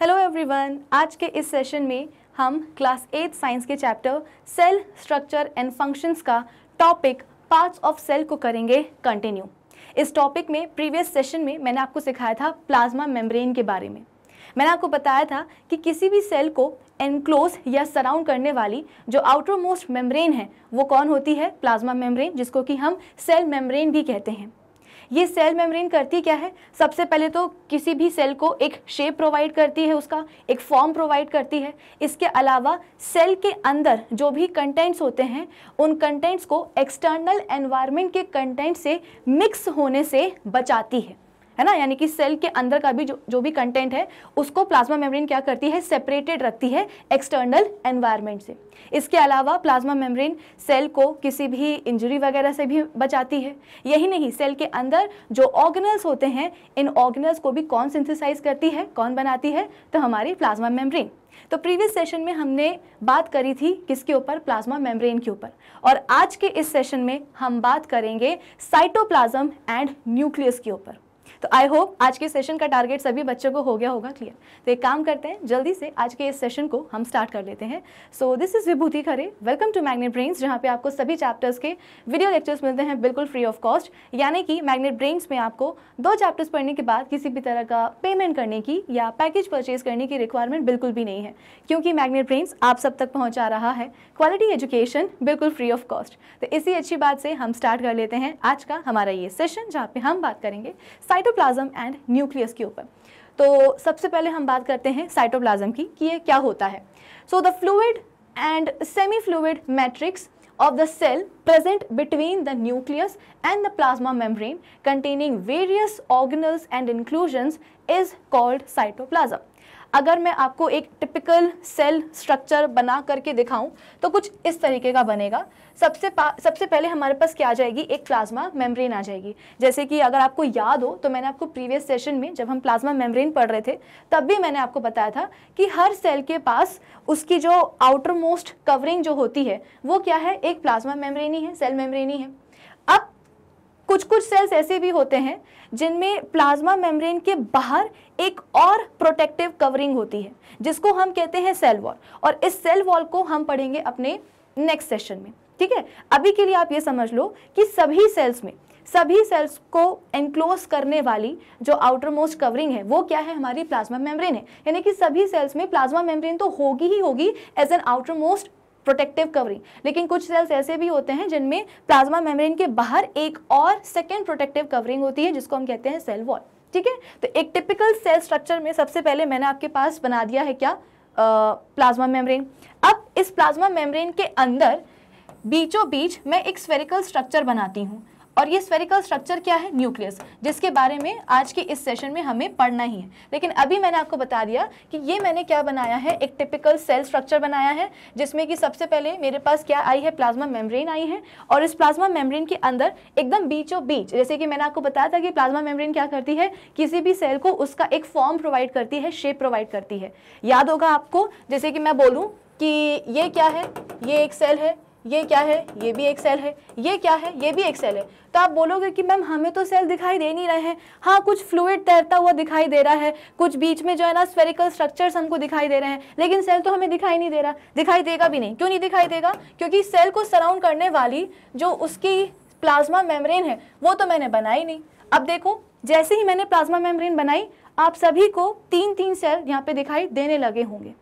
Hello everyone आज के इस सेशन में हम क्लास एट साइंस के chapter cell structure and functions का टॉपिक पार्ट्स ऑफ सेल को करेंगे कंटिन्यू इस टॉपिक में प्रीवियस सेशन में मैंने आपको सिखाया था प्लाज्मा मेम्ब्रेन के बारे में मैंने आपको बताया था कि किसी भी सेल को एनक्लोज या सराउंड करने वाली जो आउटर मोस्ट मेम्ब्रेन है वो कौन होती है प्लाज्मा मेम्ब्रेन जिसको कि हम सेल मेम्ब्रेन भी कहते हैं ये सेल मेम्ब्रेन करती क्या है सबसे पहले तो किसी भी सेल को एक शेप प्रोवाइड करती है उसका एक फॉर्म प्रोवाइड करती है इसके अलावा सेल के अंदर जो भी कंटेंट्स होते हैं उन कंटेंट्स को एक्सटर्नल एनवायरनमेंट के कंटेंट से मिक्स होने से बचाती है है ना यानी कि सेल के अंदर का भी जो जो भी कंटेंट है उसको प्लाज्मा मेम्ब्रेन क्या करती है सेपरेटेड रखती है एक्सटर्नल एनवायरनमेंट से इसके अलावा प्लाज्मा मेम्ब्रेन सेल को किसी भी इंजरी वगैरह से भी बचाती है यही नहीं सेल के अंदर जो ऑर्गनल्स होते हैं इन ऑर्गनल्स को भी कौन सिंथिसाइज करती है कौन बनाती है तो हमारी प्लाज्मा मेम्ब्रेन तो प्रीवियस सेशन में हमने बात करी थी किसके ऊपर प्लाज्मा मेम्ब्रेन के ऊपर और आज के इस सेशन में हम बात करेंगे साइटोप्लाज्म एंड न्यूक्लियस के ऊपर तो आई होप आज के सेशन का टारगेट सभी बच्चों को हो गया होगा क्लियर तो एक काम करते हैं जल्दी से आज के इस सेशन को हम स्टार्ट कर लेते हैं so this is Vibhuti Khare welcome to Magnet Brains जहाँ पे आपको सभी चैप्टर्स के वीडियो लेक्चर्स मिलते हैं बिल्कुल फ्री ऑफ कॉस्ट यानी कि मैग्नेट ब्रेन्स में आपको दो चैप्टर्स पढ़ने के बाद किसी भी तरह का पेमेंट करने की या पैकेज परचेज करने की रिक्वायरमेंट बिल्कुल भी नहीं है क्योंकि मैग्नेट ब्रेन्स आप सब तक पहुँचा रहा है क्वालिटी एजुकेशन बिल्कुल फ्री ऑफ कॉस्ट तो इसी अच्छी बात से हम स्टार्ट कर लेते हैं आज का हमारा ये सेशन जहाँ पे हम बात करेंगे साइट साइटोप्लाज्म एंड न्यूक्लियस के ऊपर तो सबसे पहले हम बात करते हैं साइटोप्लाज्म की कि ये क्या होता है so the fluid and semi fluid matrix of the cell present between the nucleus and the plasma membrane containing various organelles and inclusion is called cytoplasm अगर मैं आपको एक टिपिकल सेल स्ट्रक्चर बना करके दिखाऊं तो कुछ इस तरीके का बनेगा सबसे सबसे पहले हमारे पास क्या आ जाएगी एक प्लाज्मा मेम्ब्रेन आ जाएगी जैसे कि अगर आपको याद हो तो मैंने आपको प्रीवियस सेशन में जब हम प्लाज्मा मेम्ब्रेन पढ़ रहे थे तब भी मैंने आपको बताया था कि हर सेल के पास उसकी जो आउटर मोस्ट कवरिंग जो होती है वो क्या है एक प्लाज्मा मेम्ब्रेन ही है सेल मेम्ब्रेन ही है अब कुछ कुछ सेल्स ऐसे भी होते हैं जिनमें प्लाज्मा मेम्ब्रेन के बाहर एक और प्रोटेक्टिव कवरिंग होती है जिसको हम कहते हैं सेल वॉल और इस सेल वॉल को हम पढ़ेंगे अपने नेक्स्ट सेशन में ठीक है अभी के लिए आप ये समझ लो कि सभी सेल्स में सभी सेल्स को एनक्लोज करने वाली जो आउटर मोस्ट कवरिंग है वो क्या है हमारी प्लाज्मा मेम्ब्रेन है यानी कि सभी सेल्स में प्लाज्मा मेम्ब्रेन तो होगी ही होगी as an outer most protective covering लेकिन कुछ सेल्स ऐसे भी होते हैं जिनमें प्लाज्मा मेम्ब्रेन के बाहर एक और सेकेंड प्रोटेक्टिव कवरिंग होती है जिसको हम कहते हैं सेल वॉल ठीक है तो एक टिपिकल सेल स्ट्रक्चर में सबसे पहले मैंने आपके पास बना दिया है क्या प्लाज्मा मेम्ब्रेन अब इस प्लाज्मा मेम्ब्रेन के अंदर बीचों बीच मैं एक स्फेरिकल स्ट्रक्चर बनाती हूँ और ये स्फेरिकल स्ट्रक्चर क्या है न्यूक्लियस जिसके बारे में आज के इस सेशन में हमें पढ़ना ही है लेकिन अभी मैंने आपको बता दिया कि ये मैंने क्या बनाया है एक टिपिकल सेल स्ट्रक्चर बनाया है जिसमें कि सबसे पहले मेरे पास क्या आई है प्लाज्मा मेम्ब्रेन आई है और इस प्लाज्मा मेम्ब्रेन के अंदर एकदम बीचों बीच जैसे कि मैंने आपको बताया था कि प्लाज्मा मेम्ब्रेन क्या करती है किसी भी सेल को उसका एक फॉर्म प्रोवाइड करती है शेप प्रोवाइड करती है याद होगा आपको जैसे कि मैं बोलूँ कि ये क्या है ये एक सेल है ये क्या है ये भी एक सेल है ये क्या है ये भी एक सेल है तो आप बोलोगे कि मैम हमें तो सेल दिखाई दे नहीं रहे हैं हाँ कुछ फ्लूड तैरता हुआ दिखाई दे रहा है कुछ बीच में जो है ना स्फेरिकल स्ट्रक्चर्स हमको दिखाई दे रहे हैं लेकिन सेल तो हमें दिखाई नहीं दे रहा दिखाई देगा भी नहीं क्यों नहीं दिखाई देगा क्योंकि सेल को सराउंड करने वाली जो उसकी प्लाज्मा मेम्ब्रेन है वो तो मैंने बनाई नहीं अब देखो जैसे ही मैंने प्लाज्मा मेम्ब्रेन बनाई आप सभी को तीन तीन सेल यहाँ पे दिखाई देने लगे होंगे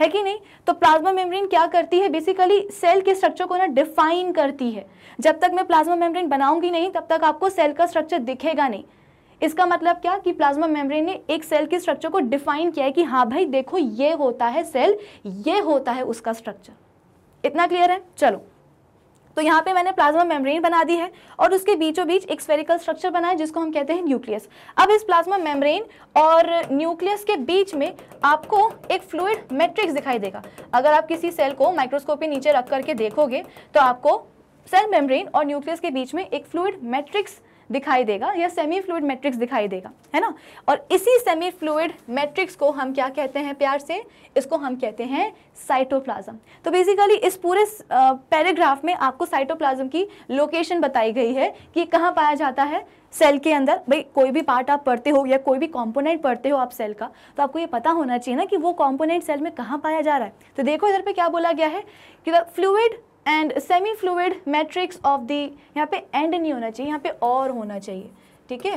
है कि नहीं तो प्लाज्मा मेम्ब्रेन क्या करती है बेसिकली सेल के स्ट्रक्चर को ना डिफाइन करती है जब तक मैं प्लाज्मा मेम्ब्रेन बनाऊंगी नहीं तब तक आपको सेल का स्ट्रक्चर दिखेगा नहीं इसका मतलब क्या कि प्लाज्मा मेम्ब्रेन ने एक सेल के स्ट्रक्चर को डिफाइन किया है कि हाँ भाई देखो ये होता है सेल ये होता है उसका स्ट्रक्चर इतना क्लियर है चलो तो यहाँ पे मैंने प्लाज्मा मेम्ब्रेन बना दी है और उसके बीचों बीच एक स्फेरिकल स्ट्रक्चर बनाया जिसको हम कहते हैं न्यूक्लियस अब इस प्लाज्मा मेम्ब्रेन और न्यूक्लियस के बीच में आपको एक फ्लूड मैट्रिक्स दिखाई देगा अगर आप किसी सेल को माइक्रोस्कोपी नीचे रख करके देखोगे तो आपको सेल मेम्ब्रेन और न्यूक्लियस के बीच में एक फ्लूड मैट्रिक्स दिखाई देगा या सेमी फ्लूड मैट्रिक्स दिखाई देगा है ना और इसी सेमी फ्लूड मैट्रिक्स को हम क्या कहते हैं प्यार से इसको हम कहते हैं साइटोप्लाज्म तो बेसिकली इस पूरे पैराग्राफ में आपको साइटोप्लाज्म की लोकेशन बताई गई है कि कहाँ पाया जाता है सेल के अंदर भाई कोई भी पार्ट आप पढ़ते हो या कोई भी कॉम्पोनेंट पढ़ते हो आप सेल का तो आपको ये पता होना चाहिए ना कि वो कॉम्पोनेंट सेल में कहाँ पाया जा रहा है तो देखो इधर पे क्या बोला गया है कि the fluid and semi fluid matrix of the यहाँ पे एंड नहीं होना चाहिए यहाँ पे और होना चाहिए ठीक है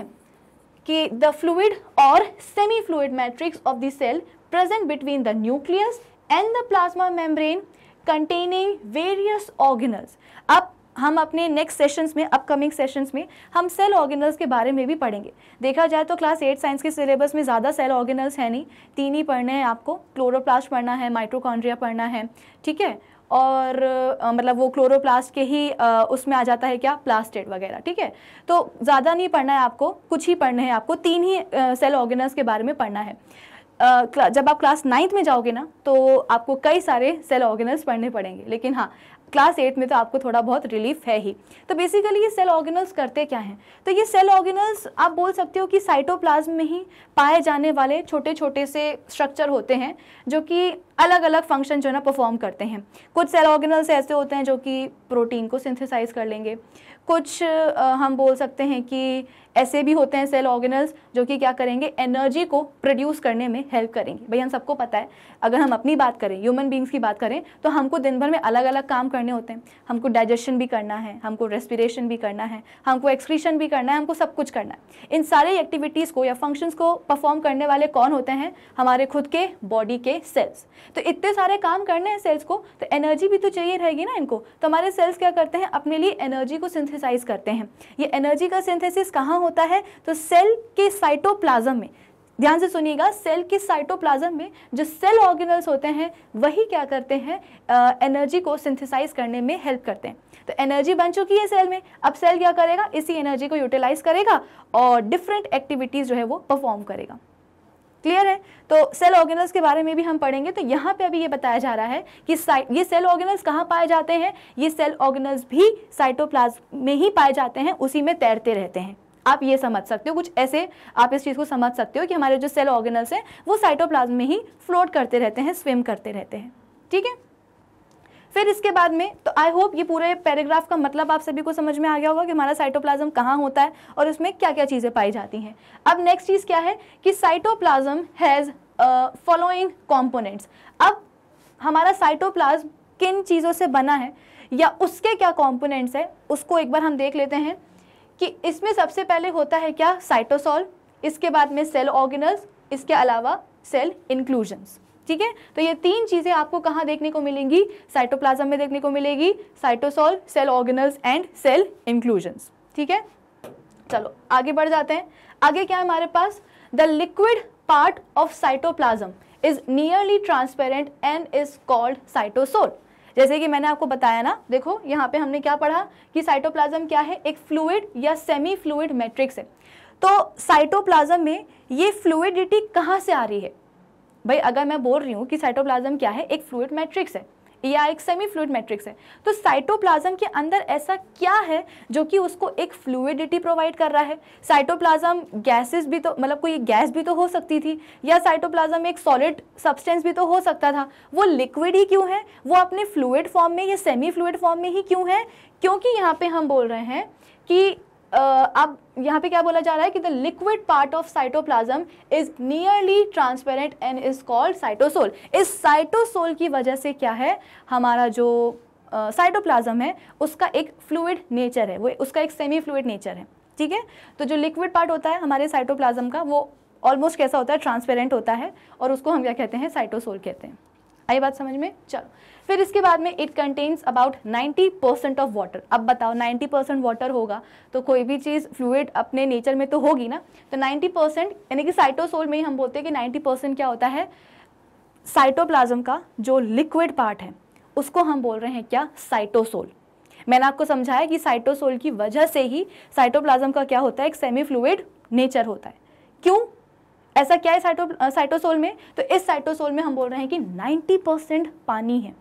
कि द फ्लूड और semi fluid matrix of the cell present between the nucleus and the plasma membrane containing various organelle अब हम अपने नेक्स्ट सेशंस में अपकमिंग सेशंस में हम सेल ऑर्गेनल्स के बारे में भी पढ़ेंगे देखा जाए तो क्लास एट साइंस के सिलेबस में ज़्यादा सेल ऑर्गेनल्स है नहीं तीन ही पढ़ने हैं आपको क्लोरोप्लास्ट पढ़ना है माइट्रोकॉन्ड्रिया पढ़ना है ठीक है और मतलब वो क्लोरोप्लास्ट के ही उसमें आ जाता है क्या प्लास्टेड वगैरह ठीक है तो ज़्यादा नहीं पढ़ना है आपको कुछ ही पढ़ना है आपको तीन ही सेल ऑर्गेनस के बारे में पढ़ना है जब आप क्लास नाइन्थ में जाओगे ना तो आपको कई सारे सेल ऑर्गेनस पढ़ने पड़ेंगे लेकिन हाँ क्लास एट में तो आपको थोड़ा बहुत रिलीफ है ही तो बेसिकली ये सेल ऑर्गेनल्स करते क्या हैं तो ये सेल ऑर्गेनल्स आप बोल सकते हो कि साइटोप्लाज्म में ही पाए जाने वाले छोटे छोटे से स्ट्रक्चर होते हैं जो कि अलग अलग फंक्शन जो है ना परफॉर्म करते हैं कुछ सेल ऑर्गेनल्स ऐसे होते हैं जो कि प्रोटीन को सिंथेसाइज कर लेंगे कुछ आ, हम बोल सकते हैं कि ऐसे भी होते हैं सेल ऑर्गेनल्स जो कि क्या करेंगे एनर्जी को प्रोड्यूस करने में हेल्प करेंगे भाई हम सबको पता है अगर हम अपनी बात करें ह्यूमन बींग्स की बात करें तो हमको दिन भर में अलग अलग काम करने होते हैं हमको डाइजेशन भी करना है हमको रेस्पिरेशन भी करना है हमको एक्सक्रीशन भी करना है हमको सब कुछ करना है इन सारे एक्टिविटीज़ को या फंक्शंस को परफॉर्म करने वाले कौन होते हैं हमारे खुद के बॉडी के सेल्स तो इतने सारे काम करने हैं सेल्स को तो एनर्जी भी तो चाहिए रहेगी ना इनको तो हमारे सेल्स क्या करते हैं अपने लिए एनर्जी को सिंथेसाइज करते हैं ये एनर्जी का सिंथेसिस कहाँ होता है तो सेल के साइटोप्लाज्म में ध्यान से सुनिएगा सेल के साइटोप्लाज्म में जो सेल ऑर्गेनल्स होते हैं वही क्या करते हैं एनर्जी को सिंथेसाइज करने में हेल्प करते हैं तो एनर्जी बन चुकी है सेल में अब सेल क्या करेगा इसी एनर्जी को यूटिलाइज करेगा और डिफरेंट एक्टिविटीज़ जो है वो परफॉर्म करेगा क्लियर है तो सेल ऑर्गेनल्स के बारे में भी हम पढ़ेंगे तो यहाँ पे अभी ये बताया जा रहा है कि ये सेल ऑर्गेनल्स कहाँ पाए जाते हैं ये सेल ऑर्गेनल्स भी साइटोप्लाज्म में ही पाए जाते हैं उसी में तैरते रहते हैं आप ये समझ सकते हो कुछ ऐसे आप इस चीज़ को समझ सकते हो कि हमारे जो सेल ऑर्गेनल्स हैं वो साइटोप्लाज्म में ही फ्लोट करते रहते हैं स्विम करते रहते हैं ठीक है फिर इसके बाद में तो आई होप ये पूरे पैराग्राफ का मतलब आप सभी को समझ में आ गया होगा कि हमारा साइटोप्लाज्म कहाँ होता है और उसमें क्या क्या चीज़ें पाई जाती हैं अब नेक्स्ट चीज़ क्या है कि साइटोप्लाज्म हैज़ फॉलोइंग कॉम्पोनेंट्स अब हमारा साइटोप्लाज्म किन चीज़ों से बना है या उसके क्या कॉम्पोनेंट्स हैं उसको एक बार हम देख लेते हैं कि इसमें सबसे पहले होता है क्या साइटोसॉल इसके बाद में सेल ऑर्गेनल्स इसके अलावा सेल इंक्लूजन्स ठीक है तो ये तीन चीज़ें आपको कहाँ देखने को मिलेंगी साइटोप्लाज्म में देखने को मिलेगी cytosol cell organelles and cell inclusions ठीक है चलो आगे बढ़ जाते हैं आगे क्या है हमारे पास the liquid part of cytoplasm is nearly transparent and is called cytosol जैसे कि मैंने आपको बताया ना देखो यहाँ पे हमने क्या पढ़ा कि साइटोप्लाज्म क्या है एक फ्लूड या सेमी फ्लूड मैट्रिक्स है तो साइटोप्लाज्म में ये फ्लूडिटी कहाँ से आ रही है भाई अगर मैं बोल रही हूँ कि साइटोप्लाज्म क्या है एक फ्लूड मैट्रिक्स है या एक सेमी फ्लूड मैट्रिक्स है तो साइटोप्लाज्म के अंदर ऐसा क्या है जो कि उसको एक फ्लूडिटी प्रोवाइड कर रहा है साइटोप्लाज्म गैसेस भी तो मतलब कोई गैस भी तो हो सकती थी या साइटोप्लाज्म एक सॉलिड सब्सटेंस भी तो हो सकता था वो लिक्विड ही क्यों है वो अपने फ्लूड फॉर्म में या सेमी फ्लूड फॉर्म में ही क्यों है क्योंकि यहाँ पर हम बोल रहे हैं कि अब यहाँ पे क्या बोला जा रहा है कि the liquid part of cytoplasm is nearly transparent and is called cytosol इस साइटोसोल की वजह से क्या है हमारा जो साइटोप्लाज्म है उसका एक फ्लूड नेचर है वो उसका एक सेमी फ्लूड नेचर है ठीक है तो जो लिक्विड पार्ट होता है हमारे साइटोप्लाज्म का वो ऑलमोस्ट कैसा होता है ट्रांसपेरेंट होता है और उसको हम क्या कहते हैं साइटोसोल कहते हैं आई बात समझ में चलो फिर इसके बाद में it contains about 90 percent of water अब बताओ 90 परसेंट वाटर होगा तो कोई भी चीज़ फ्लूड अपने नेचर में तो होगी ना तो 90 परसेंट यानी कि साइटोसोल में ही हम बोलते हैं कि 90 परसेंट क्या होता है साइटोप्लाज्म का जो लिक्विड पार्ट है उसको हम बोल रहे हैं क्या साइटोसोल मैंने आपको समझाया कि साइटोसोल की वजह से ही साइटोप्लाज्म का क्या होता है एक सेमी फ्लूड नेचर होता है क्यों ऐसा क्या है साइटो साइटोसोल में तो इस साइटोसोल में हम बोल रहे हैं कि 90 परसेंट पानी है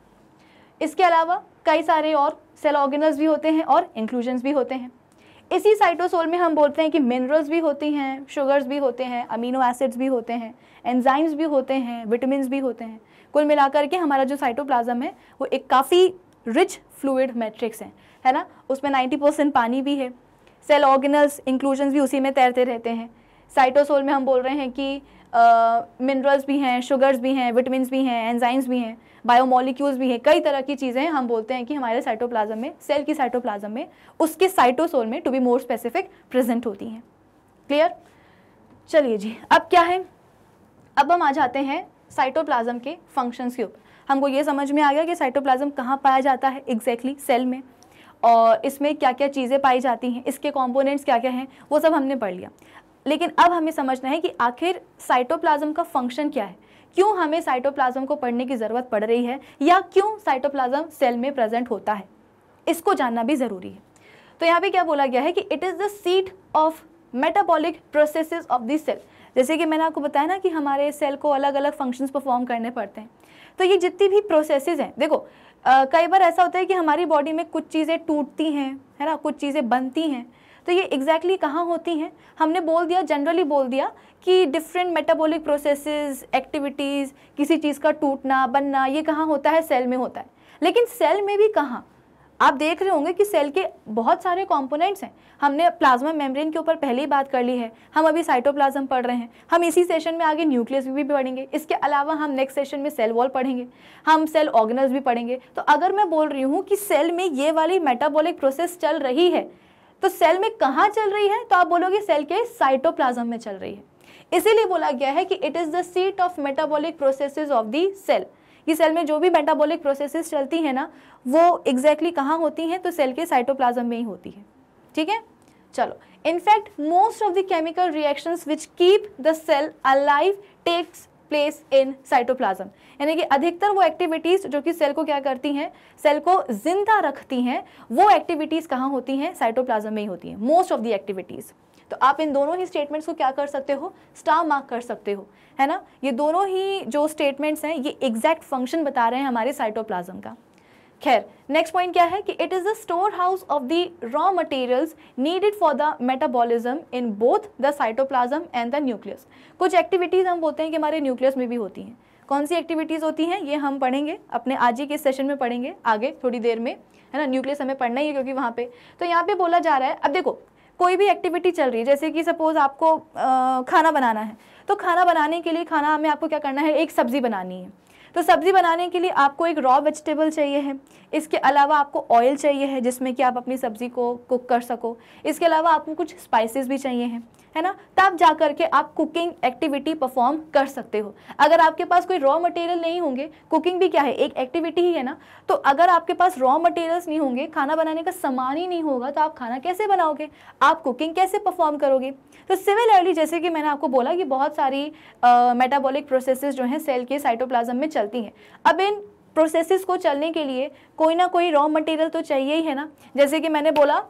इसके अलावा कई सारे और सेल ऑर्गेनल्स भी होते हैं और इंक्लूजन्स भी होते हैं इसी साइटोसोल में हम बोलते हैं कि मिनरल्स भी होती हैं शुगर्स भी होते हैं अमीनो एसिड्स भी होते हैं एंजाइम्स भी होते हैं विटामिन भी होते हैं कुल मिलाकर के हमारा जो साइटोप्लाज्म है वो एक काफ़ी रिच फ्लूड मैट्रिक्स है है ना उसमें 90 परसेंट पानी भी है सेल ऑर्गेनल्स इंक्लूजन्स भी उसी में तैरते रहते हैं साइटोसोल में हम बोल रहे हैं कि मिनरल्स uh, भी हैं शुगर्स भी हैं विटामिन भी हैं एंजाइम्स भी हैं बायोमोलिक्यूल्स भी हैं कई तरह की चीज़ें हम बोलते हैं कि हमारे साइटोप्लाज्म में सेल की साइटोप्लाज्म में उसके साइटोसोल में to be more specific present होती हैं क्लियर चलिए जी अब क्या है अब हम आ जाते हैं साइटोप्लाज्म के फंक्शंस के ऊपर हमको ये समझ में आ गया कि साइटोप्लाज्म कहाँ पाया जाता है एग्जैक्टली exactly, सेल में और इसमें क्या क्या चीज़ें पाई जाती हैं इसके कंपोनेंट्स क्या क्या हैं वो सब हमने पढ़ लिया लेकिन अब हमें समझना है कि आखिर साइटोप्लाज्म का फंक्शन क्या है क्यों हमें साइटोप्लाज्म को पढ़ने की ज़रूरत पड़ रही है या क्यों साइटोप्लाज्म सेल में प्रेजेंट होता है इसको जानना भी ज़रूरी है तो यहाँ पे क्या बोला गया है कि it is the seat of metabolic processes of this cell जैसे कि मैंने आपको बताया ना कि हमारे सेल को अलग अलग फंक्शंस परफॉर्म करने पड़ते हैं तो ये जितनी भी प्रोसेसेस हैं देखो कई बार ऐसा होता है कि हमारी बॉडी में कुछ चीज़ें टूटती हैं है ना कुछ चीज़ें बनती हैं तो ये एग्जैक्टली exactly कहाँ होती हैं हमने बोल दिया जनरली बोल दिया कि डिफरेंट मेटाबॉलिक प्रोसेसेस एक्टिविटीज़ किसी चीज़ का टूटना बनना ये कहाँ होता है सेल में होता है लेकिन सेल में भी कहाँ आप देख रहे होंगे कि सेल के बहुत सारे कंपोनेंट्स हैं हमने प्लाज्मा मेम्ब्रेन के ऊपर पहले ही बात कर ली है हम अभी साइटोप्लाज्म पढ़ रहे हैं हम इसी सेशन में आगे न्यूक्लियस भी, भी पढ़ेंगे इसके अलावा हम नेक्स्ट सेशन में सेल वॉल पढ़ेंगे हम सेल ऑर्गेनल्स भी पढ़ेंगे तो अगर मैं बोल रही हूँ कि सेल में ये वाली मेटाबॉलिक प्रोसेस चल रही है तो सेल में कहाँ चल रही है तो आप बोलोगे सेल के साइटोप्लाज्म में चल रही है इसीलिए बोला गया है कि it is the seat of metabolic processes of the cell ये सेल में जो भी मेटाबॉलिक प्रोसेसेस चलती हैं ना वो एग्जैक्टली exactly कहाँ होती हैं तो सेल के साइटोप्लाज्म में ही होती है ठीक है चलो in fact most of the chemical reactions which keep the cell alive takes place in cytoplasm यानी कि अधिकतर वो एक्टिविटीज़ जो कि सेल को क्या करती हैं सेल को जिंदा रखती हैं वो एक्टिविटीज़ कहाँ होती हैं साइटोप्लाज्म में ही होती हैं मोस्ट ऑफ दी एक्टिविटीज़ तो आप इन दोनों ही स्टेटमेंट्स को क्या कर सकते हो स्टार मार्क कर सकते हो है ना ये दोनों ही जो स्टेटमेंट्स हैं ये एग्जैक्ट फंक्शन बता रहे हैं हमारे साइटोप्लाज्म का खैर नेक्स्ट पॉइंट क्या है कि it is the store house of the raw materials needed for the metabolism in both the cytoplasm and the nucleus कुछ एक्टिविटीज़ हम बोलते हैं कि हमारे न्यूक्लियस में भी होती हैं कौन सी एक्टिविटीज़ होती हैं ये हम पढ़ेंगे अपने आज ही के सेशन में पढ़ेंगे आगे थोड़ी देर में है ना न्यूक्लियस हमें पढ़ना ही है क्योंकि वहाँ पर तो यहाँ पर बोला जा रहा है अब देखो कोई भी एक्टिविटी चल रही है जैसे कि सपोज आपको आ, खाना बनाना है तो खाना बनाने के लिए खाना हमें आपको क्या करना है एक सब्ज़ी बनानी है तो सब्ज़ी बनाने के लिए आपको एक रॉ वेजिटेबल चाहिए है इसके अलावा आपको ऑयल चाहिए है जिसमें कि आप अपनी सब्ज़ी को कुक कर सको इसके अलावा आपको कुछ स्पाइसेस भी चाहिए हैं है ना तब जा करके आप कुकिंग एक्टिविटी परफॉर्म कर सकते हो अगर आपके पास कोई रॉ मटेरियल नहीं होंगे कुकिंग भी क्या है एक एक्टिविटी ही है ना तो अगर आपके पास रॉ मटेरियल्स नहीं होंगे खाना बनाने का सामान ही नहीं होगा तो आप खाना कैसे बनाओगे आप कुकिंग कैसे परफॉर्म करोगे तो सिमिलरली जैसे कि मैंने आपको बोला कि बहुत सारी मेटाबॉलिक प्रोसेसेस जो हैं सेल के साइटोप्लाज्म में चलती हैं अब इन प्रोसेसेस को चलने के लिए कोई ना कोई रॉ मटेरियल तो चाहिए ही है ना जैसे कि मैंने बोला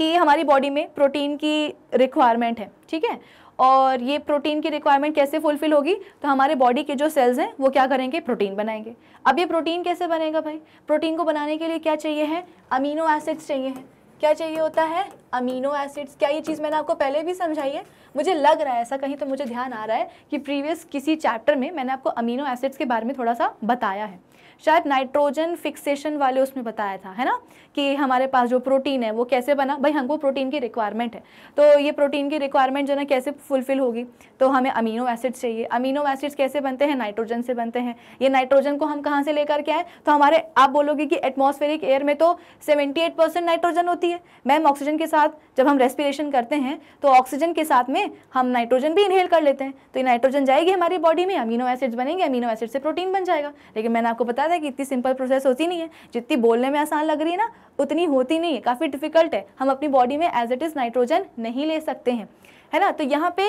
कि हमारी बॉडी में प्रोटीन की रिक्वायरमेंट है ठीक है और ये प्रोटीन की रिक्वायरमेंट कैसे फुलफिल होगी तो हमारे बॉडी के जो सेल्स हैं वो क्या करेंगे प्रोटीन बनाएंगे अब ये प्रोटीन कैसे बनेगा भाई प्रोटीन को बनाने के लिए क्या चाहिए है अमीनो एसिड्स चाहिए हैं क्या चाहिए होता है अमीनो एसिड्स क्या ये चीज़ मैंने आपको पहले भी समझाई है मुझे लग रहा है ऐसा कहीं तो मुझे ध्यान आ रहा है कि प्रीवियस किसी चैप्टर में मैंने आपको अमीनो एसिड्स के बारे में थोड़ा सा बताया है शायद नाइट्रोजन फिक्सेशन वाले उसमें बताया था है ना कि हमारे पास जो प्रोटीन है वो कैसे बना भाई हमको प्रोटीन की रिक्वायरमेंट है तो ये प्रोटीन की रिक्वायरमेंट जो है कैसे फुलफिल होगी तो हमें अमीनो एसिड्स चाहिए अमीनो एसिड्स कैसे बनते हैं नाइट्रोजन से बनते हैं ये नाइट्रोजन को हम कहाँ से लेकर के आए तो हमारे आप बोलोगे कि एटमोस्फेरिक एयर में तो सेवेंटी नाइट्रोजन होती है मैम ऑक्सीजन के साथ जब हम रेस्पिरेशन करते हैं तो ऑक्सीजन के साथ में हम नाइट्रोजन भी इनहेल कर लेते हैं तो ये नाइट्रोजन जाएगी हमारी बॉडी में अमीनो एसिड्स बनेंगे अमीनो एसिड से प्रोटीन बन जाएगा लेकिन मैंने आपको बताया बात है कि इतनी सिंपल प्रोसेस होती नहीं है जितनी बोलने में आसान लग रही है ना उतनी होती नहीं है काफ़ी डिफिकल्ट है हम अपनी बॉडी में एज इट इज़ नाइट्रोजन नहीं ले सकते हैं है ना तो यहाँ पे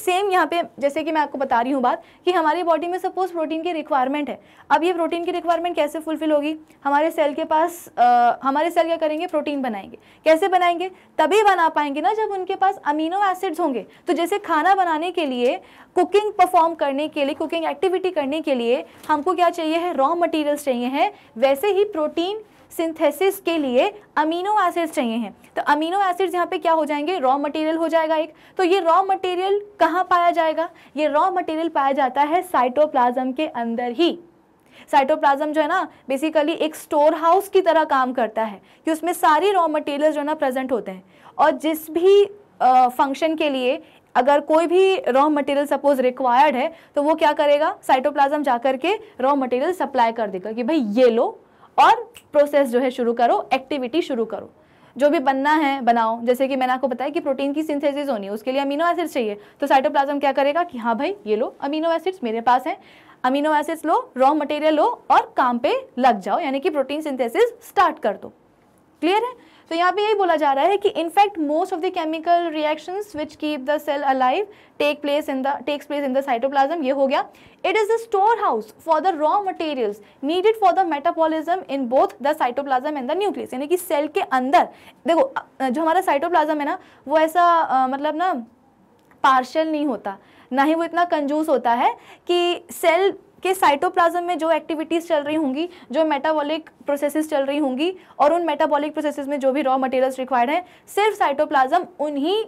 सेम यहाँ पे जैसे कि मैं आपको बता रही हूँ बात कि हमारी बॉडी में सपोज प्रोटीन की रिक्वायरमेंट है अब ये प्रोटीन की रिक्वायरमेंट कैसे फुलफिल होगी हमारे सेल के पास आ, हमारे सेल क्या करेंगे प्रोटीन बनाएंगे कैसे बनाएंगे तभी बना पाएंगे ना जब उनके पास अमीनो एसिड्स होंगे तो जैसे खाना बनाने के लिए कुकिंग परफॉर्म करने के लिए कुकिंग एक्टिविटी करने के लिए हमको क्या चाहिए है रॉ मटेरियल्स चाहिए हैं वैसे ही प्रोटीन सिंथेसिस के लिए अमीनो एसिड्स चाहिए हैं तो अमीनो एसिड्स यहाँ पे क्या हो जाएंगे रॉ मटेरियल हो जाएगा एक तो ये रॉ मटेरियल कहाँ पाया जाएगा ये रॉ मटेरियल पाया जाता है साइटोप्लाज्म के अंदर ही साइटोप्लाज्म जो है ना बेसिकली एक स्टोर हाउस की तरह काम करता है कि उसमें सारी रॉ मटेरियल जो है ना प्रेजेंट होते हैं और जिस भी फंक्शन के लिए अगर कोई भी रॉ मटेरियल सपोज रिक्वायर्ड है तो वो क्या करेगा साइटोप्लाज्म जा के रॉ मटेरियल सप्लाई कर देगा कि भाई ये लो और प्रोसेस जो है शुरू करो एक्टिविटी शुरू करो जो भी बनना है बनाओ जैसे कि मैंने आपको बताया कि प्रोटीन की सिंथेसिस होनी है उसके लिए अमीनो एसिड्स चाहिए तो साइटोप्लाज्म क्या करेगा कि हाँ भाई ये लो अमीनो एसिड्स मेरे पास हैं अमीनो एसिड्स लो रॉ मटेरियल लो और काम पे लग जाओ यानी कि प्रोटीन सिंथेसिस स्टार्ट कर दो क्लियर है तो यहाँ पे यही बोला जा रहा है कि in fact most of the chemical reactions which keep the cell alive take place in the takes place in the cytoplasm ये हो गया it is the store house for the raw materials needed for the metabolism in both the cytoplasm and the nucleus यानी कि cell के अंदर देखो जो हमारा साइटोप्लाज्म है ना वो ऐसा आ, मतलब ना पार्शल नहीं होता ना ही वो इतना कंजूस होता है कि सेल कि साइटोप्लाज्म में जो एक्टिविटीज़ चल रही होंगी जो मेटाबॉलिक प्रोसेसेस चल रही होंगी और उन मेटाबॉलिक प्रोसेसेस में जो भी रॉ मटेरियल्स रिक्वायर्ड हैं सिर्फ साइटोप्लाज्म उन्हीं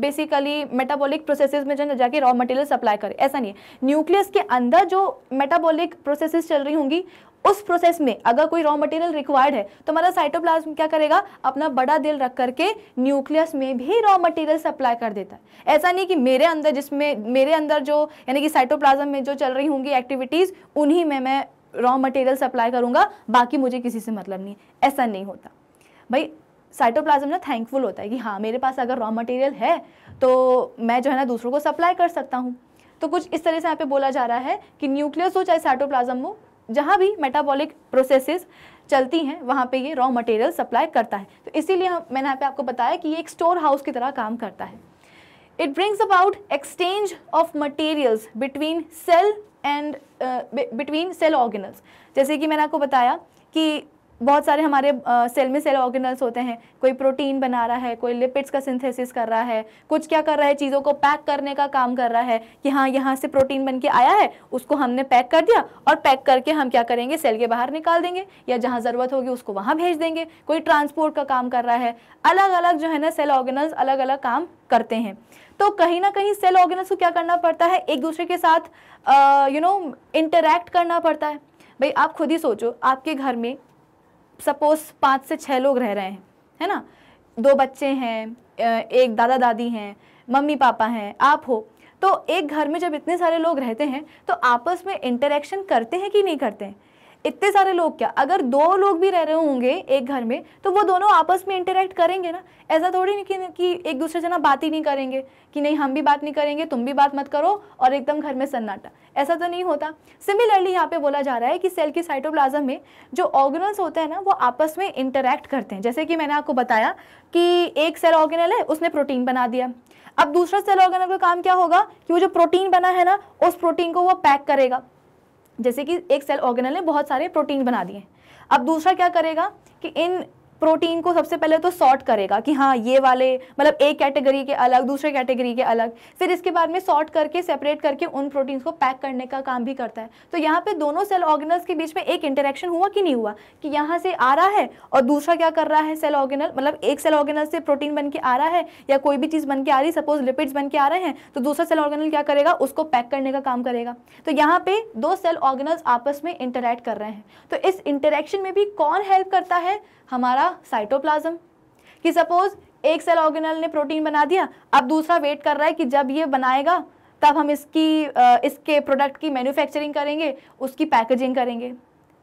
बेसिकली मेटाबॉलिक प्रोसेसेस में जो जाके रॉ मटेरियल सप्लाई करे ऐसा नहीं है न्यूक्लियस के अंदर जो मेटाबॉलिक प्रोसेसेस चल रही होंगी उस प्रोसेस में अगर कोई रॉ मटेरियल रिक्वायर्ड है तो हमारा साइटोप्लाज्म क्या करेगा अपना बड़ा दिल रख करके न्यूक्लियस में भी रॉ मटेरियल सप्लाई कर देता है ऐसा नहीं कि मेरे अंदर जिसमें मेरे अंदर जो यानी कि साइटोप्लाज्म में जो चल रही होंगी एक्टिविटीज़ उन्हीं में मैं रॉ मटेरियल सप्लाई करूँगा बाकी मुझे किसी से मतलब नहीं ऐसा नहीं होता भाई साइटोप्लाज्म ना थैंकफुल होता है कि हाँ मेरे पास अगर रॉ मटेरियल है तो मैं जो है ना दूसरों को सप्लाई कर सकता हूँ तो कुछ इस तरह से यहाँ पे बोला जा रहा है कि न्यूक्लियस हो चाहे साइटोप्लाज्म हो जहाँ भी मेटाबॉलिक प्रोसेसेस चलती हैं वहाँ पे ये रॉ मटेरियल सप्लाई करता है तो इसीलिए मैंने यहाँ पे आपको बताया कि ये एक स्टोर हाउस की तरह काम करता है it brings about exchange of materials between cell and between cell organelles जैसे कि मैंने आपको बताया कि बहुत सारे हमारे सेल में सेल ऑर्गेनल्स होते हैं कोई प्रोटीन बना रहा है कोई लिपिड्स का सिंथेसिस कर रहा है कुछ क्या कर रहा है चीज़ों को पैक करने का काम कर रहा है कि हाँ यहाँ से प्रोटीन बन के आया है उसको हमने पैक कर दिया और पैक करके हम क्या करेंगे सेल के बाहर निकाल देंगे या जहाँ ज़रूरत होगी उसको वहाँ भेज देंगे कोई ट्रांसपोर्ट का काम कर रहा है अलग अलग जो है ना सेल ऑर्गेनल्स अलग अलग काम करते हैं तो कहीं ना कहीं सेल ऑर्गेनल्स को क्या करना पड़ता है एक दूसरे के साथ यू नो इंटरेक्ट करना पड़ता है भाई आप खुद ही सोचो आपके घर में सपोज पाँच से छः लोग रह रहे हैं है ना दो बच्चे हैं एक दादा दादी हैं मम्मी पापा हैं आप हो तो एक घर में जब इतने सारे लोग रहते हैं तो आपस में इंटरेक्शन करते हैं कि नहीं करते हैं इतने सारे लोग क्या अगर दो लोग भी रह रहे होंगे एक घर में तो वो दोनों आपस में इंटरेक्ट करेंगे ना ऐसा थोड़ी नहीं कि, कि एक दूसरे से ना बात ही नहीं करेंगे कि नहीं हम भी बात नहीं करेंगे तुम भी बात मत करो और एकदम घर में सन्नाटा ऐसा तो नहीं होता सिमिलरली यहाँ पे बोला जा रहा है कि सेल की साइटोप्लाज्म में जो ऑर्गेनल्स होते हैं ना वो आपस में इंटरेक्ट करते हैं जैसे कि मैंने आपको बताया कि एक सेल ऑर्गेनल है उसने प्रोटीन बना दिया अब दूसरा सेल ऑर्गेनल का काम क्या होगा कि वो जो प्रोटीन बना है ना उस प्रोटीन को वो पैक करेगा जैसे कि एक सेल ऑर्गेनल ने बहुत सारे प्रोटीन बना दिए अब दूसरा क्या करेगा कि इन प्रोटीन को सबसे पहले तो सॉर्ट करेगा कि हाँ ये वाले मतलब एक कैटेगरी के अलग दूसरे कैटेगरी के अलग फिर इसके बाद में सॉर्ट करके सेपरेट करके उन प्रोटीन्स को पैक करने का काम भी करता है तो यहाँ पे दोनों सेल ऑर्गेनल्स के बीच में एक इंटरेक्शन हुआ कि नहीं हुआ कि यहाँ से आ रहा है और दूसरा क्या कर रहा है सेल ऑर्गेनल मतलब एक सेल ऑर्गेनल से प्रोटीन बन के आ रहा है या कोई भी चीज़ बन के आ रही सपोज लिपिड्स बन के आ रहे हैं तो दूसरा सेल ऑर्गेनल क्या करेगा उसको पैक करने का काम करेगा तो यहाँ पे दो सेल ऑर्गेनल्स आपस में इंटरेक्ट कर रहे हैं तो इस इंटरेक्शन में भी कौन हेल्प करता है हमारा साइटोप्लाज्म कि सपोज एक सेल ऑर्गेनल ने प्रोटीन बना दिया अब दूसरा वेट कर रहा है कि जब ये बनाएगा तब हम इसकी इसके प्रोडक्ट की मैन्युफैक्चरिंग करेंगे उसकी पैकेजिंग करेंगे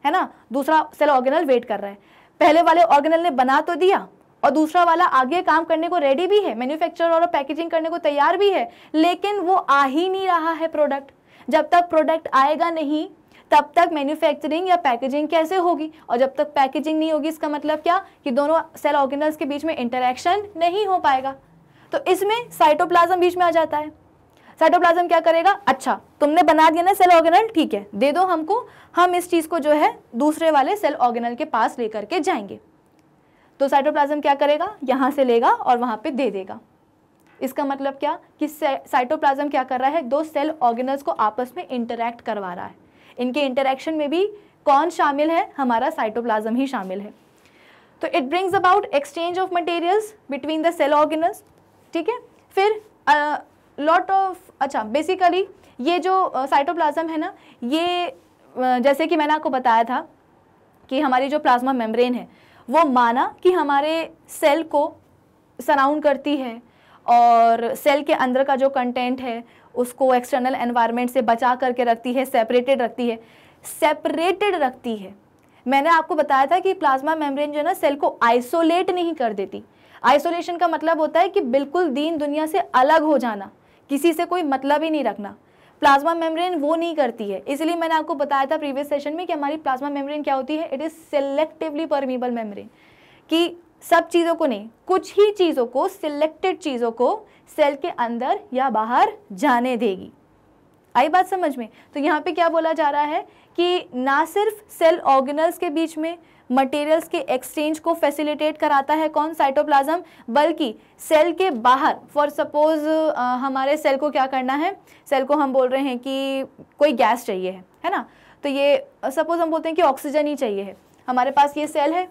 है ना दूसरा सेल ऑर्गेनल वेट कर रहा है पहले वाले ऑर्गेनल ने बना तो दिया और दूसरा वाला आगे काम करने को रेडी भी है मैन्युफैक्चर और पैकेजिंग करने को तैयार भी है लेकिन वो आ ही नहीं रहा है प्रोडक्ट जब तक प्रोडक्ट आएगा नहीं तब तक मैन्युफैक्चरिंग या पैकेजिंग कैसे होगी और जब तक पैकेजिंग नहीं होगी इसका मतलब क्या कि दोनों सेल ऑर्गेनल्स के बीच में इंटरेक्शन नहीं हो पाएगा तो इसमें साइटोप्लाज्म बीच में आ जाता है साइटोप्लाज्म क्या करेगा अच्छा तुमने बना दिया ना सेल ऑर्गेनल ठीक है दे दो हमको हम इस चीज़ को जो है दूसरे वाले सेल ऑर्गेनल के पास लेकर के जाएंगे तो साइटोप्लाज्म क्या करेगा यहाँ से लेगा और वहाँ पे दे देगा इसका मतलब क्या कि साइटोप्लाज्म क्या कर रहा है दो सेल ऑर्गेनल्स को आपस में इंटरैक्ट करवा रहा है इनके इंटरेक्शन में भी कौन शामिल है हमारा साइटोप्लाज्म ही शामिल है तो it brings about exchange of materials between the cell organelles ठीक है फिर लॉट uh, ऑफ अच्छा बेसिकली ये जो साइटोप्लाज्म uh, है ना ये uh, जैसे कि मैंने आपको बताया था कि हमारी जो प्लाज्मा मेम्ब्रेन है वो माना कि हमारे सेल को सराउंड करती है और सेल के अंदर का जो कंटेंट है उसको एक्सटर्नल एनवायरनमेंट से बचा करके रखती है सेपरेटेड रखती है सेपरेटेड रखती है मैंने आपको बताया था कि प्लाज्मा मेम्ब्रेन जो है ना सेल को आइसोलेट नहीं कर देती आइसोलेशन का मतलब होता है कि बिल्कुल दीन दुनिया से अलग हो जाना किसी से कोई मतलब ही नहीं रखना प्लाज्मा मेम्ब्रेन वो नहीं करती है इसलिए मैंने आपको बताया था प्रीवियस सेशन में कि हमारी प्लाज्मा मेम्ब्रेन क्या होती है it is selectively permeable membrane कि सब चीज़ों को नहीं कुछ ही चीज़ों को सिलेक्टेड चीज़ों को सेल के अंदर या बाहर जाने देगी आई बात समझ में तो यहाँ पे क्या बोला जा रहा है कि ना सिर्फ सेल ऑर्गेनल्स के बीच में मटेरियल्स के एक्सचेंज को फैसिलिटेट कराता है कौन साइटोप्लाज्म बल्कि सेल के बाहर फॉर सपोज हमारे सेल को क्या करना है सेल को हम बोल रहे हैं कि कोई गैस चाहिए है है ना तो ये सपोज हम बोलते हैं कि ऑक्सीजन ही चाहिए है हमारे पास ये सेल है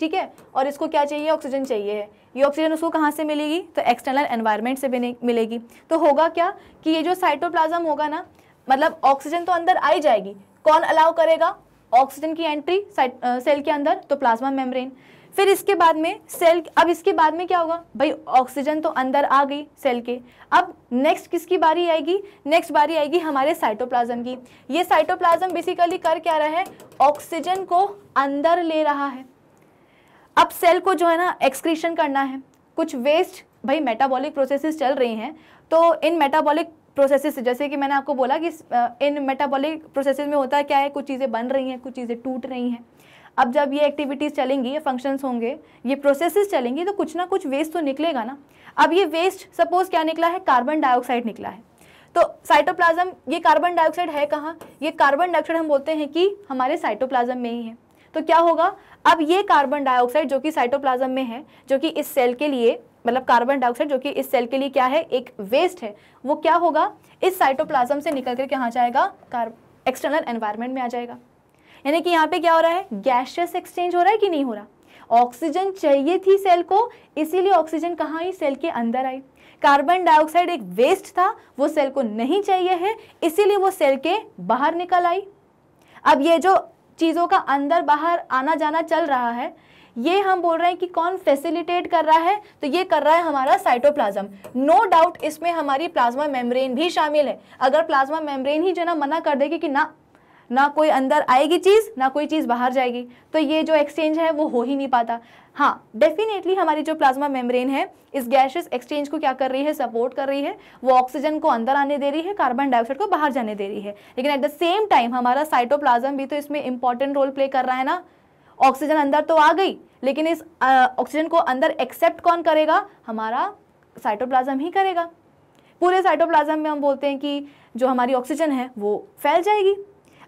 ठीक है और इसको क्या चाहिए ऑक्सीजन चाहिए है ये ऑक्सीजन उसको कहाँ से मिलेगी तो एक्सटर्नल एनवायरनमेंट से मिलेगी तो होगा क्या कि ये जो साइटोप्लाज्म होगा ना मतलब ऑक्सीजन तो अंदर आ ही जाएगी कौन अलाउ करेगा ऑक्सीजन की एंट्री सेल के अंदर तो प्लाज्मा मेम्ब्रेन फिर इसके बाद में सेल अब इसके बाद में क्या होगा भाई ऑक्सीजन तो अंदर आ गई सेल के अब नेक्स्ट किसकी बारी आएगी नेक्स्ट बारी आएगी हमारे साइटोप्लाज्म की ये साइटोप्लाज्म बेसिकली कर क्या रहा है ऑक्सीजन को अंदर ले रहा है अब सेल को जो है ना एक्सक्रीशन करना है कुछ वेस्ट भाई मेटाबॉलिक प्रोसेसेस चल रही हैं तो इन मेटाबॉलिक प्रोसेसेस जैसे कि मैंने आपको बोला कि इन मेटाबॉलिक प्रोसेसेस में होता क्या है कुछ चीज़ें बन रही हैं कुछ चीज़ें टूट रही हैं अब जब ये एक्टिविटीज़ चलेंगी ये फंक्शंस होंगे ये प्रोसेसेस चलेंगी तो कुछ ना कुछ वेस्ट तो निकलेगा ना अब ये वेस्ट सपोज क्या निकला है कार्बन डाइऑक्साइड निकला है तो साइटोप्लाज्म ये कार्बन डाइऑक्साइड है कहाँ ये कार्बन डाइऑक्साइड हम बोलते हैं कि हमारे साइटोप्लाज्म में ही है तो क्या होगा अब ये कार्बन डाइऑक्साइड जो कि साइटोप्लाज्म में है जो कि इस सेल के लिए मतलब कार्बन डाइऑक्साइड जो कि इस सेल के लिए क्या है एक वेस्ट है वो क्या होगा इस साइटोप्लाज्म से निकल कर कहाँ जाएगा एक्सटर्नल एनवायरमेंट में आ जाएगा यानी कि यहाँ पे क्या हो रहा है गैशियस एक्सचेंज हो रहा है कि नहीं हो रहा ऑक्सीजन चाहिए थी सेल को इसीलिए ऑक्सीजन कहाँ आई सेल के अंदर आई कार्बन डाइऑक्साइड एक वेस्ट था वो सेल को नहीं चाहिए है इसीलिए वो सेल के बाहर निकल आई अब ये जो चीज़ों का अंदर बाहर आना जाना चल रहा है ये हम बोल रहे हैं कि कौन फैसिलिटेट कर रहा है तो ये कर रहा है हमारा साइटोप्लाज्म नो डाउट इसमें हमारी प्लाज्मा मेम्ब्रेन भी शामिल है अगर प्लाज्मा मेम्ब्रेन ही जो ना मना कर देगी कि ना ना कोई अंदर आएगी चीज़ ना कोई चीज़ बाहर जाएगी तो ये जो एक्सचेंज है वो हो ही नहीं पाता हाँ डेफिनेटली हमारी जो प्लाज्मा मेम्ब्रेन है इस गैसेस एक्सचेंज को क्या कर रही है सपोर्ट कर रही है वो ऑक्सीजन को अंदर आने दे रही है कार्बन डाइऑक्साइड को बाहर जाने दे रही है लेकिन एट द सेम टाइम हमारा साइटोप्लाज्म भी तो इसमें इंपॉर्टेंट रोल प्ले कर रहा है ना ऑक्सीजन अंदर तो आ गई लेकिन इस ऑक्सीजन को अंदर एक्सेप्ट कौन करेगा हमारा साइटोप्लाज्म ही करेगा पूरे साइटोप्लाज्म में हम बोलते हैं कि जो हमारी ऑक्सीजन है वो फैल जाएगी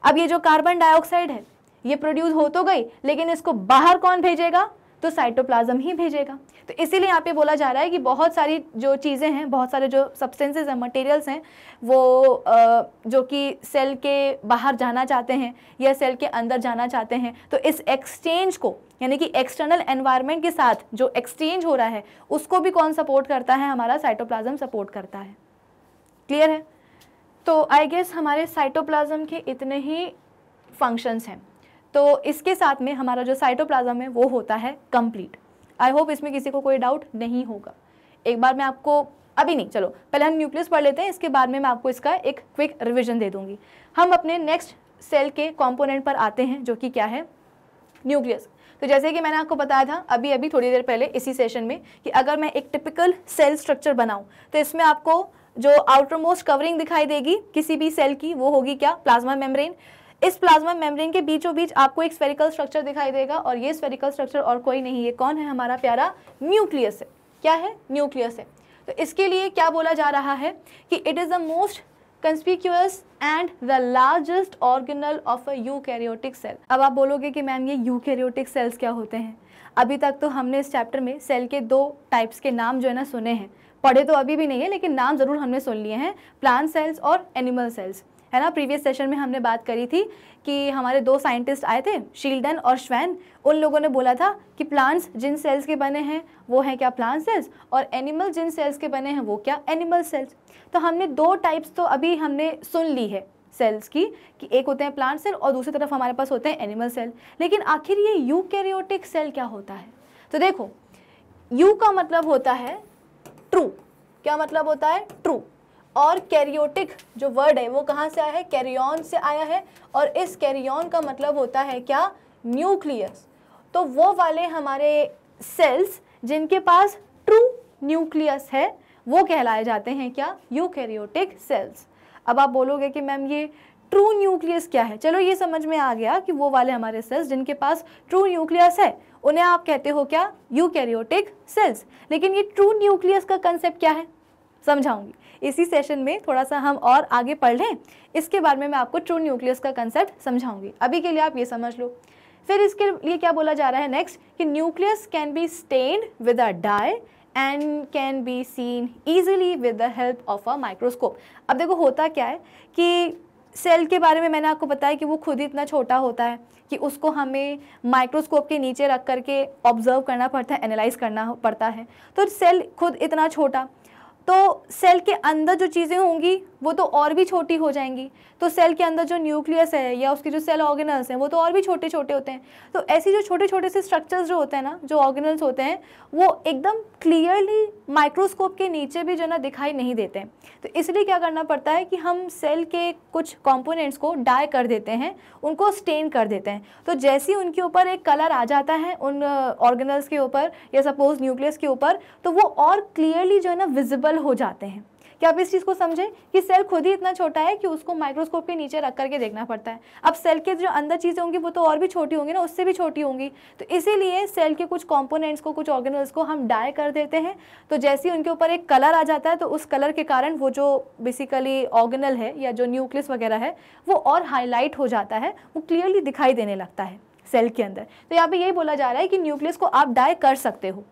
अब ये जो कार्बन डाइऑक्साइड है ये प्रोड्यूस हो तो गई लेकिन इसको बाहर कौन भेजेगा तो साइटोप्लाज्म ही भेजेगा तो इसीलिए यहाँ पे बोला जा रहा है कि बहुत सारी जो चीज़ें हैं बहुत सारे जो सब्सटेंसेस हैं मटेरियल्स हैं वो आ, जो कि सेल के बाहर जाना चाहते हैं या सेल के अंदर जाना चाहते हैं तो इस एक्सचेंज को यानी कि एक्सटर्नल एनवायरनमेंट के साथ जो एक्सचेंज हो रहा है उसको भी कौन सपोर्ट करता है हमारा साइटोप्लाज्म सपोर्ट करता है क्लियर है तो आई गेस हमारे साइटोप्लाज्म के इतने ही फंक्शंस हैं तो इसके साथ में हमारा जो साइटोप्लाज्म है वो होता है कंप्लीट आई होप इसमें किसी को कोई डाउट नहीं होगा एक बार मैं आपको अभी नहीं चलो पहले हम न्यूक्लियस पढ़ लेते हैं इसके बाद में मैं आपको इसका एक क्विक रिविजन दे दूंगी हम अपने नेक्स्ट सेल के कॉम्पोनेंट पर आते हैं जो कि क्या है न्यूक्लियस तो जैसे कि मैंने आपको बताया था अभी अभी थोड़ी देर पहले इसी सेशन में कि अगर मैं एक टिपिकल सेल स्ट्रक्चर बनाऊं तो इसमें आपको जो आउटर मोस्ट कवरिंग दिखाई देगी किसी भी सेल की वो होगी क्या प्लाज्मा मेम्ब्रेन इस प्लाज्मा मेम्ब्रेन के बीचों बीच आपको एक स्फेरिकल स्ट्रक्चर दिखाई देगा और ये स्फेरिकल स्ट्रक्चर और कोई नहीं है कौन है हमारा प्यारा न्यूक्लियस है क्या है न्यूक्लियस है तो इसके लिए क्या बोला जा रहा है कि it is the most conspicuous and the largest organelle of a eukaryotic cell अब आप बोलोगे कि मैम ये कैरियोटिक सेल्स क्या होते हैं अभी तक तो हमने इस चैप्टर में सेल के दो टाइप्स के नाम जो है ना सुने हैं पढ़े तो अभी भी नहीं है लेकिन नाम ज़रूर हमने सुन लिए हैं प्लांट सेल्स और एनिमल सेल्स है ना प्रीवियस सेशन में हमने बात करी थी कि हमारे दो साइंटिस्ट आए थे शील्डन और श्वैन उन लोगों ने बोला था कि प्लांट्स जिन सेल्स के बने हैं वो हैं क्या प्लांट सेल्स और एनिमल जिन सेल्स के बने हैं वो क्या एनिमल सेल्स तो हमने दो टाइप्स तो अभी हमने सुन ली है सेल्स की कि एक होते हैं प्लांट सेल और दूसरी तरफ हमारे पास होते हैं एनिमल सेल लेकिन आखिर ये यू सेल क्या होता है तो देखो यू का मतलब होता है ट्रू क्या मतलब होता है ट्रू और कैरियोटिक जो वर्ड है वो कहाँ से आया है कैरियन से आया है और इस कैरियन का मतलब होता है क्या न्यूक्लियस तो वो वाले हमारे सेल्स जिनके पास ट्रू न्यूक्लियस है वो कहलाए जाते हैं क्या यूकैरियोटिक सेल्स अब आप बोलोगे कि मैम ये ट्रू न्यूक्लियस क्या है चलो ये समझ में आ गया कि वो वाले हमारे सेल्स जिनके पास ट्रू न्यूक्लियस है उन्हें आप कहते हो क्या यूकैरियोटिक सेल्स लेकिन ये ट्रू न्यूक्लियस का कंसेप्ट क्या है समझाऊंगी इसी सेशन में थोड़ा सा हम और आगे पढ़ लें इसके बारे में मैं आपको ट्रू न्यूक्लियस का कंसेप्ट समझाऊंगी अभी के लिए आप ये समझ लो फिर इसके लिए क्या बोला जा रहा है नेक्स्ट कि nucleus can be stained with a dye and can be seen easily with the help of a microscope अब देखो होता क्या है कि सेल के बारे में मैंने आपको बताया कि वो खुद ही इतना छोटा होता है कि उसको हमें माइक्रोस्कोप के नीचे रख करके ऑब्जर्व करना पड़ता है एनालाइज करना पड़ता है तो सेल खुद इतना छोटा तो सेल के अंदर जो चीज़ें होंगी वो तो और भी छोटी हो जाएंगी तो सेल के अंदर जो न्यूक्लियस है या उसके जो सेल ऑर्गेनल्स हैं वो तो और भी छोटे छोटे होते हैं तो ऐसे जो छोटे छोटे से स्ट्रक्चर्स जो होते हैं ना जो ऑर्गेनल्स होते हैं वो एकदम क्लियरली माइक्रोस्कोप के नीचे भी जो ना दिखाई नहीं देते हैं तो इसलिए क्या करना पड़ता है कि हम सेल के कुछ कॉम्पोनेंट्स को डाई कर देते हैं उनको स्टेन कर देते हैं तो जैसे ही उनके ऊपर एक कलर आ जाता है उन ऑर्गेनल्स uh, के ऊपर या सपोज न्यूक्लियस के ऊपर तो वो और क्लियरली जो है ना विजिबल कल हो जाते हैं क्या आप इस चीज़ को समझें कि सेल खुद ही इतना छोटा है कि उसको माइक्रोस्कोप के नीचे रख करके देखना पड़ता है अब सेल के जो अंदर चीज़ें होंगी वो तो और भी छोटी होंगी ना उससे भी छोटी होंगी तो इसीलिए सेल के कुछ कंपोनेंट्स को कुछ ऑर्गेनल्स को हम डाई कर देते हैं तो जैसे ही उनके ऊपर एक कलर आ जाता है तो उस कलर के कारण वो जो बेसिकली ऑर्गेनल है या जो न्यूक्लियस वगैरह है वो और हाईलाइट हो जाता है वो क्लियरली दिखाई देने लगता है सेल के अंदर तो यहाँ पर यही बोला जा रहा है कि न्यूक्लियस को आप डाई कर सकते हो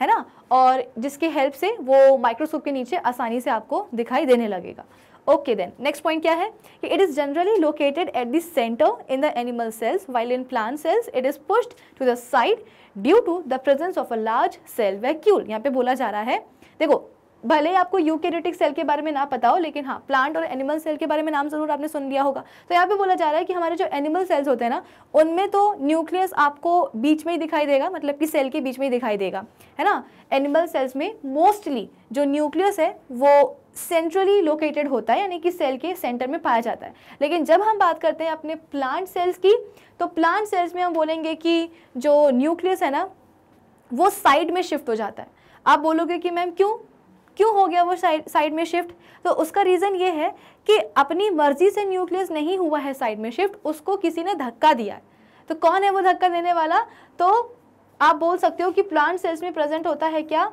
है ना और जिसके हेल्प से वो माइक्रोस्कोप के नीचे आसानी से आपको दिखाई देने लगेगा ओके देन नेक्स्ट पॉइंट क्या है कि it is generally located at the centre in the animal cells while in plant cells it is pushed to the side due to the presence of a large cell vacuole यहाँ पे बोला जा रहा है देखो भले ही आपको यूकेरेटिक सेल के बारे में ना पता हो लेकिन हाँ प्लांट और एनिमल सेल के बारे में नाम जरूर आपने सुन लिया होगा तो यहाँ पे बोला जा रहा है कि हमारे जो एनिमल सेल्स होते हैं ना उनमें तो न्यूक्लियस आपको बीच में ही दिखाई देगा मतलब कि सेल के बीच में ही दिखाई देगा है ना एनिमल सेल्स में मोस्टली जो न्यूक्लियस है वो सेंट्रली लोकेटेड होता है यानी कि सेल के सेंटर में पाया जाता है लेकिन जब हम बात करते हैं अपने प्लांट सेल्स की तो प्लांट सेल्स में हम बोलेंगे कि जो न्यूक्लियस है ना वो साइड में शिफ्ट हो जाता है आप बोलोगे कि मैम क्यों क्यों हो गया वो साइड साइड में शिफ्ट तो उसका रीज़न ये है कि अपनी मर्जी से न्यूक्लियस नहीं हुआ है साइड में शिफ्ट उसको किसी ने धक्का दिया है तो कौन है वो धक्का देने वाला तो आप बोल सकते हो कि प्लांट सेल्स में प्रेजेंट होता है क्या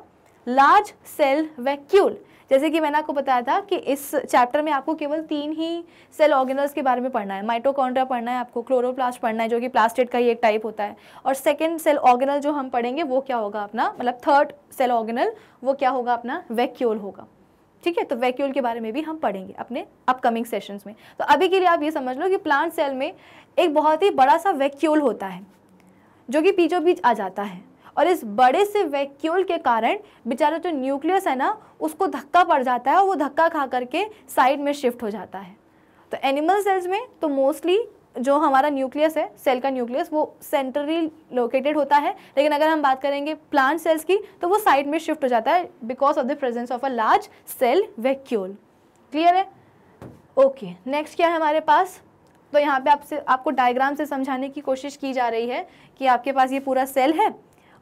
लार्ज सेल वैक्यूल जैसे कि मैंने आपको बताया था कि इस चैप्टर में आपको केवल तीन ही सेल ऑर्गेनल्स के बारे में पढ़ना है माइटोकॉन्ड्रिया पढ़ना है आपको क्लोरोप्लास्ट पढ़ना है जो कि प्लास्टिड का ही एक टाइप होता है और सेकेंड सेल ऑर्गेनल जो हम पढ़ेंगे वो क्या होगा अपना मतलब थर्ड सेल ऑर्गेनल वो क्या होगा अपना वैक्यूल होगा ठीक है तो वैक्यूल के बारे में भी हम पढ़ेंगे अपने अपकमिंग सेशंस में तो अभी के लिए आप ये समझ लो कि प्लांट सेल में एक बहुत ही बड़ा सा वैक्यूल होता है जो कि बीचों बीच आ जाता है और इस बड़े से वैक्यूल के कारण बेचारा जो न्यूक्लियस है ना उसको धक्का पड़ जाता है और वो धक्का खा करके साइड में शिफ्ट हो जाता है तो एनिमल सेल्स में तो मोस्टली जो हमारा न्यूक्लियस है सेल का न्यूक्लियस वो सेंट्रली लोकेटेड होता है लेकिन अगर हम बात करेंगे प्लांट सेल्स की तो वो साइड में शिफ्ट हो जाता है because of the presence of a large cell vacuole clear है ओके okay, नेक्स्ट क्या है हमारे पास तो यहाँ पे आपसे आपको डायग्राम से समझाने की कोशिश की जा रही है कि आपके पास ये पूरा सेल है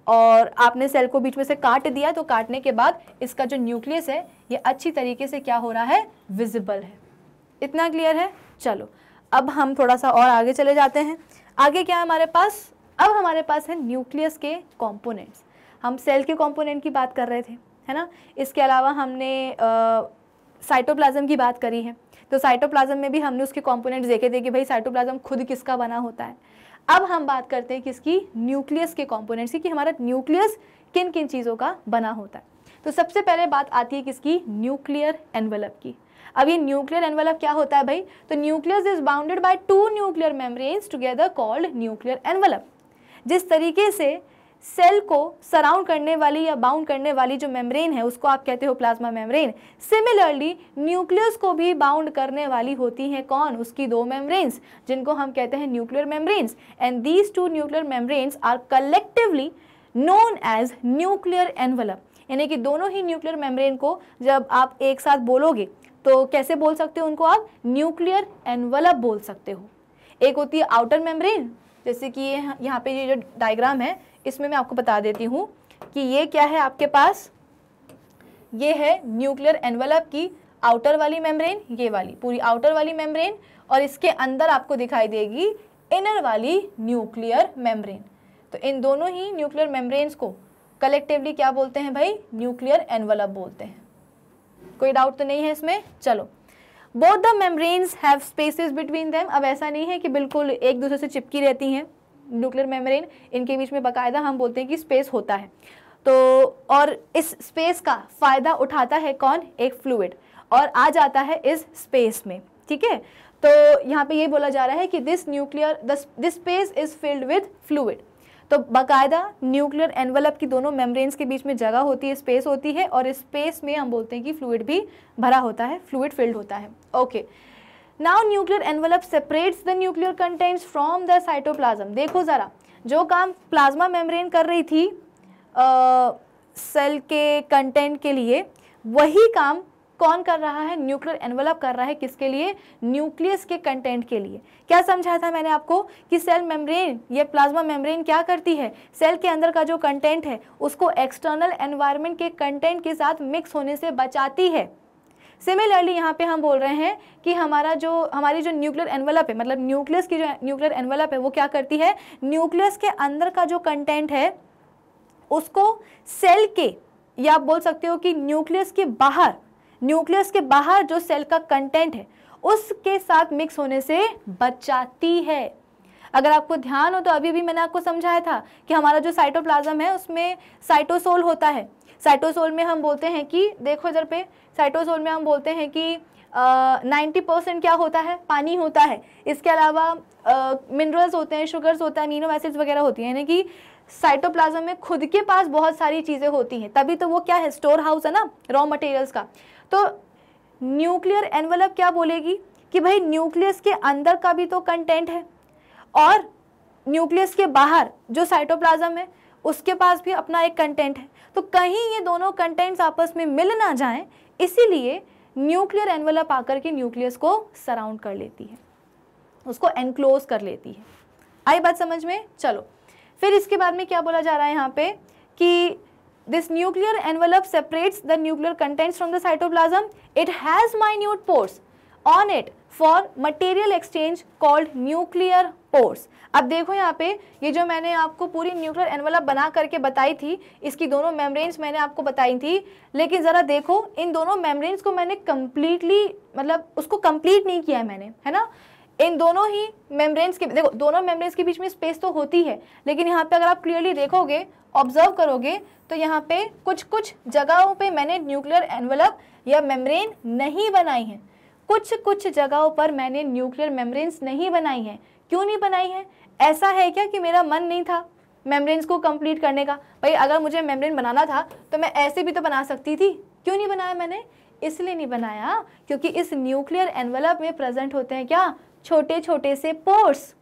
और आपने सेल को बीच में से काट दिया तो काटने के बाद इसका जो न्यूक्लियस है ये अच्छी तरीके से क्या हो रहा है विजिबल है इतना क्लियर है चलो अब हम थोड़ा सा और आगे चले जाते हैं आगे क्या है हमारे पास अब हमारे पास है न्यूक्लियस के कॉम्पोनेंट्स हम सेल के कॉम्पोनेंट की बात कर रहे थे है ना इसके अलावा हमने साइटोप्लाजम साइटोप्लाज्म की बात करी है तो साइटोप्लाज्म में भी हमने उसके कॉम्पोनेंट्स देखे थे कि भाई साइटोप्लाज्म खुद किसका बना होता है अब हम बात करते हैं किसकी न्यूक्लियस के कॉम्पोनेंट्स की कि हमारा न्यूक्लियस किन किन चीज़ों का बना होता है तो सबसे पहले बात आती है किसकी न्यूक्लियर एनवेलप की अब ये न्यूक्लियर एनवलप क्या होता है भाई तो nucleus is bounded by two nuclear membranes together called nuclear envelope जिस तरीके से सेल को सराउंड करने वाली या बाउंड करने वाली जो मेम्ब्रेन है उसको आप कहते हो प्लाज्मा मेम्ब्रेन सिमिलरली न्यूक्लियस को भी बाउंड करने वाली होती हैं कौन उसकी दो मेम्ब्रेन्स जिनको हम कहते हैं nuclear membranes and these two nuclear membranes are collectively known as nuclear envelope यानी कि दोनों ही न्यूक्लियर मेम्ब्रेन को जब आप एक साथ बोलोगे तो कैसे बोल सकते हो उनको आप न्यूक्लियर एनवलप बोल सकते हो एक होती है आउटर मेम्ब्रेन जैसे कि ये यहाँ पे ये जो डायग्राम है इसमें मैं आपको बता देती हूँ कि ये क्या है आपके पास ये है न्यूक्लियर एनवलप की आउटर वाली मेम्ब्रेन ये वाली पूरी आउटर वाली मेम्ब्रेन और इसके अंदर आपको दिखाई देगी इनर वाली न्यूक्लियर मेम्ब्रेन तो इन दोनों ही न्यूक्लियर मेम्ब्रेन्स को कलेक्टिवली क्या बोलते हैं भाई न्यूक्लियर एनवलप बोलते हैं कोई डाउट तो नहीं है इसमें चलो both the membranes have spaces between them अब ऐसा नहीं है कि बिल्कुल एक दूसरे से चिपकी रहती हैं न्यूक्लियर मेम्ब्रेन इनके बीच में बाकायदा हम बोलते हैं कि स्पेस होता है तो और इस स्पेस का फ़ायदा उठाता है कौन एक फ्लूड और आ जाता है इस स्पेस में ठीक है तो यहाँ पे ये बोला जा रहा है कि this nuclear this space is filled with fluid तो बाकायदा न्यूक्लियर एनवलप की दोनों मेम्ब्रेन्स के बीच में जगह होती है स्पेस होती है और इस स्पेस में हम बोलते हैं कि फ्लूड भी भरा होता है फ्लूड फिल्ड होता है okay okay. Now nuclear envelope separates the nuclear contents from the cytoplasm देखो ज़रा जो काम प्लाज्मा मेम्ब्रेन कर रही थी सेल के कंटेंट के लिए वही काम कौन कर रहा है न्यूक्लियर एनवलप कर रहा है किसके लिए न्यूक्लियस के कंटेंट के लिए क्या समझाया था मैंने आपको कि सेल मेम्ब्रेन या प्लाज्मा मेम्ब्रेन क्या करती है सेल के अंदर का जो कंटेंट है उसको एक्सटर्नल एनवायरनमेंट के कंटेंट के साथ मिक्स होने से बचाती है सिमिलरली यहाँ पे हम बोल रहे हैं कि हमारा जो हमारी जो न्यूक्लियर एनवलप है मतलब न्यूक्लियस की जो न्यूक्लियर एनवलप है वो क्या करती है न्यूक्लियस के अंदर का जो कंटेंट है उसको सेल के या आप बोल सकते हो कि न्यूक्लियस के बाहर न्यूक्लियस के बाहर जो सेल का कंटेंट है उसके साथ मिक्स होने से बचाती है अगर आपको ध्यान हो तो अभी भी मैंने आपको समझाया था कि हमारा जो साइटोप्लाज्म है उसमें साइटोसोल होता है साइटोसोल में हम बोलते हैं कि देखो इधर पे साइटोसोल में हम बोलते हैं कि नाइन्टी परसेंट क्या होता है पानी होता है इसके अलावा मिनरल्स होते हैं शुगर्स होते हैं अमीनो एसिड्स वगैरह होती हैं यानी कि साइटोप्लाज्म में खुद के पास बहुत सारी चीज़ें होती हैं तभी तो वो क्या है स्टोर हाउस है ना रॉ मटेरियल्स का तो न्यूक्लियर एनवलप क्या बोलेगी कि भाई न्यूक्लियस के अंदर का भी तो कंटेंट है और न्यूक्लियस के बाहर जो साइटोप्लाज्म है उसके पास भी अपना एक कंटेंट है तो कहीं ये दोनों कंटेंट्स आपस में मिल ना जाए इसीलिए न्यूक्लियर एनवलप आकर के न्यूक्लियस को सराउंड कर लेती है उसको एनक्लोज कर लेती है आई बात समझ में चलो फिर इसके बाद में क्या बोला जा रहा है यहाँ पे कि this nuclear envelope separates the nuclear contents from the cytoplasm it has minute pores on it for material exchange called nuclear pores अब देखो यहाँ पे ये जो मैंने आपको पूरी न्यूक्लियर एनवलप बना करके बताई थी इसकी दोनों मेम्ब्रेन्स मैंने आपको बताई थी लेकिन ज़रा देखो इन दोनों मेम्ब्रेन्स को मैंने कम्प्लीटली मतलब उसको कम्प्लीट नहीं किया है मैंने है ना इन दोनों ही मेम्ब्रेन्स के देखो दोनों मेम्ब्रेन्स के बीच में स्पेस तो होती है लेकिन यहाँ पे अगर आप क्लियरली देखोगे ऑब्जर्व करोगे तो यहाँ पे कुछ कुछ जगहों पे मैंने न्यूक्लियर एनवलप या मेम्ब्रेन नहीं बनाई है कुछ कुछ जगहों पर मैंने न्यूक्लियर मेम्ब्रेन्स नहीं बनाई हैं क्यों नहीं बनाई हैं ऐसा है क्या कि मेरा मन नहीं था मेम्ब्रेन्स को कंप्लीट करने का भाई अगर मुझे मेम्ब्रेन बनाना था तो मैं ऐसे भी तो बना सकती थी क्यों नहीं बनाया मैंने इसलिए नहीं बनाया क्योंकि इस न्यूक्लियर एनवलप में प्रेजेंट होते हैं क्या छोटे छोटे से पोर्स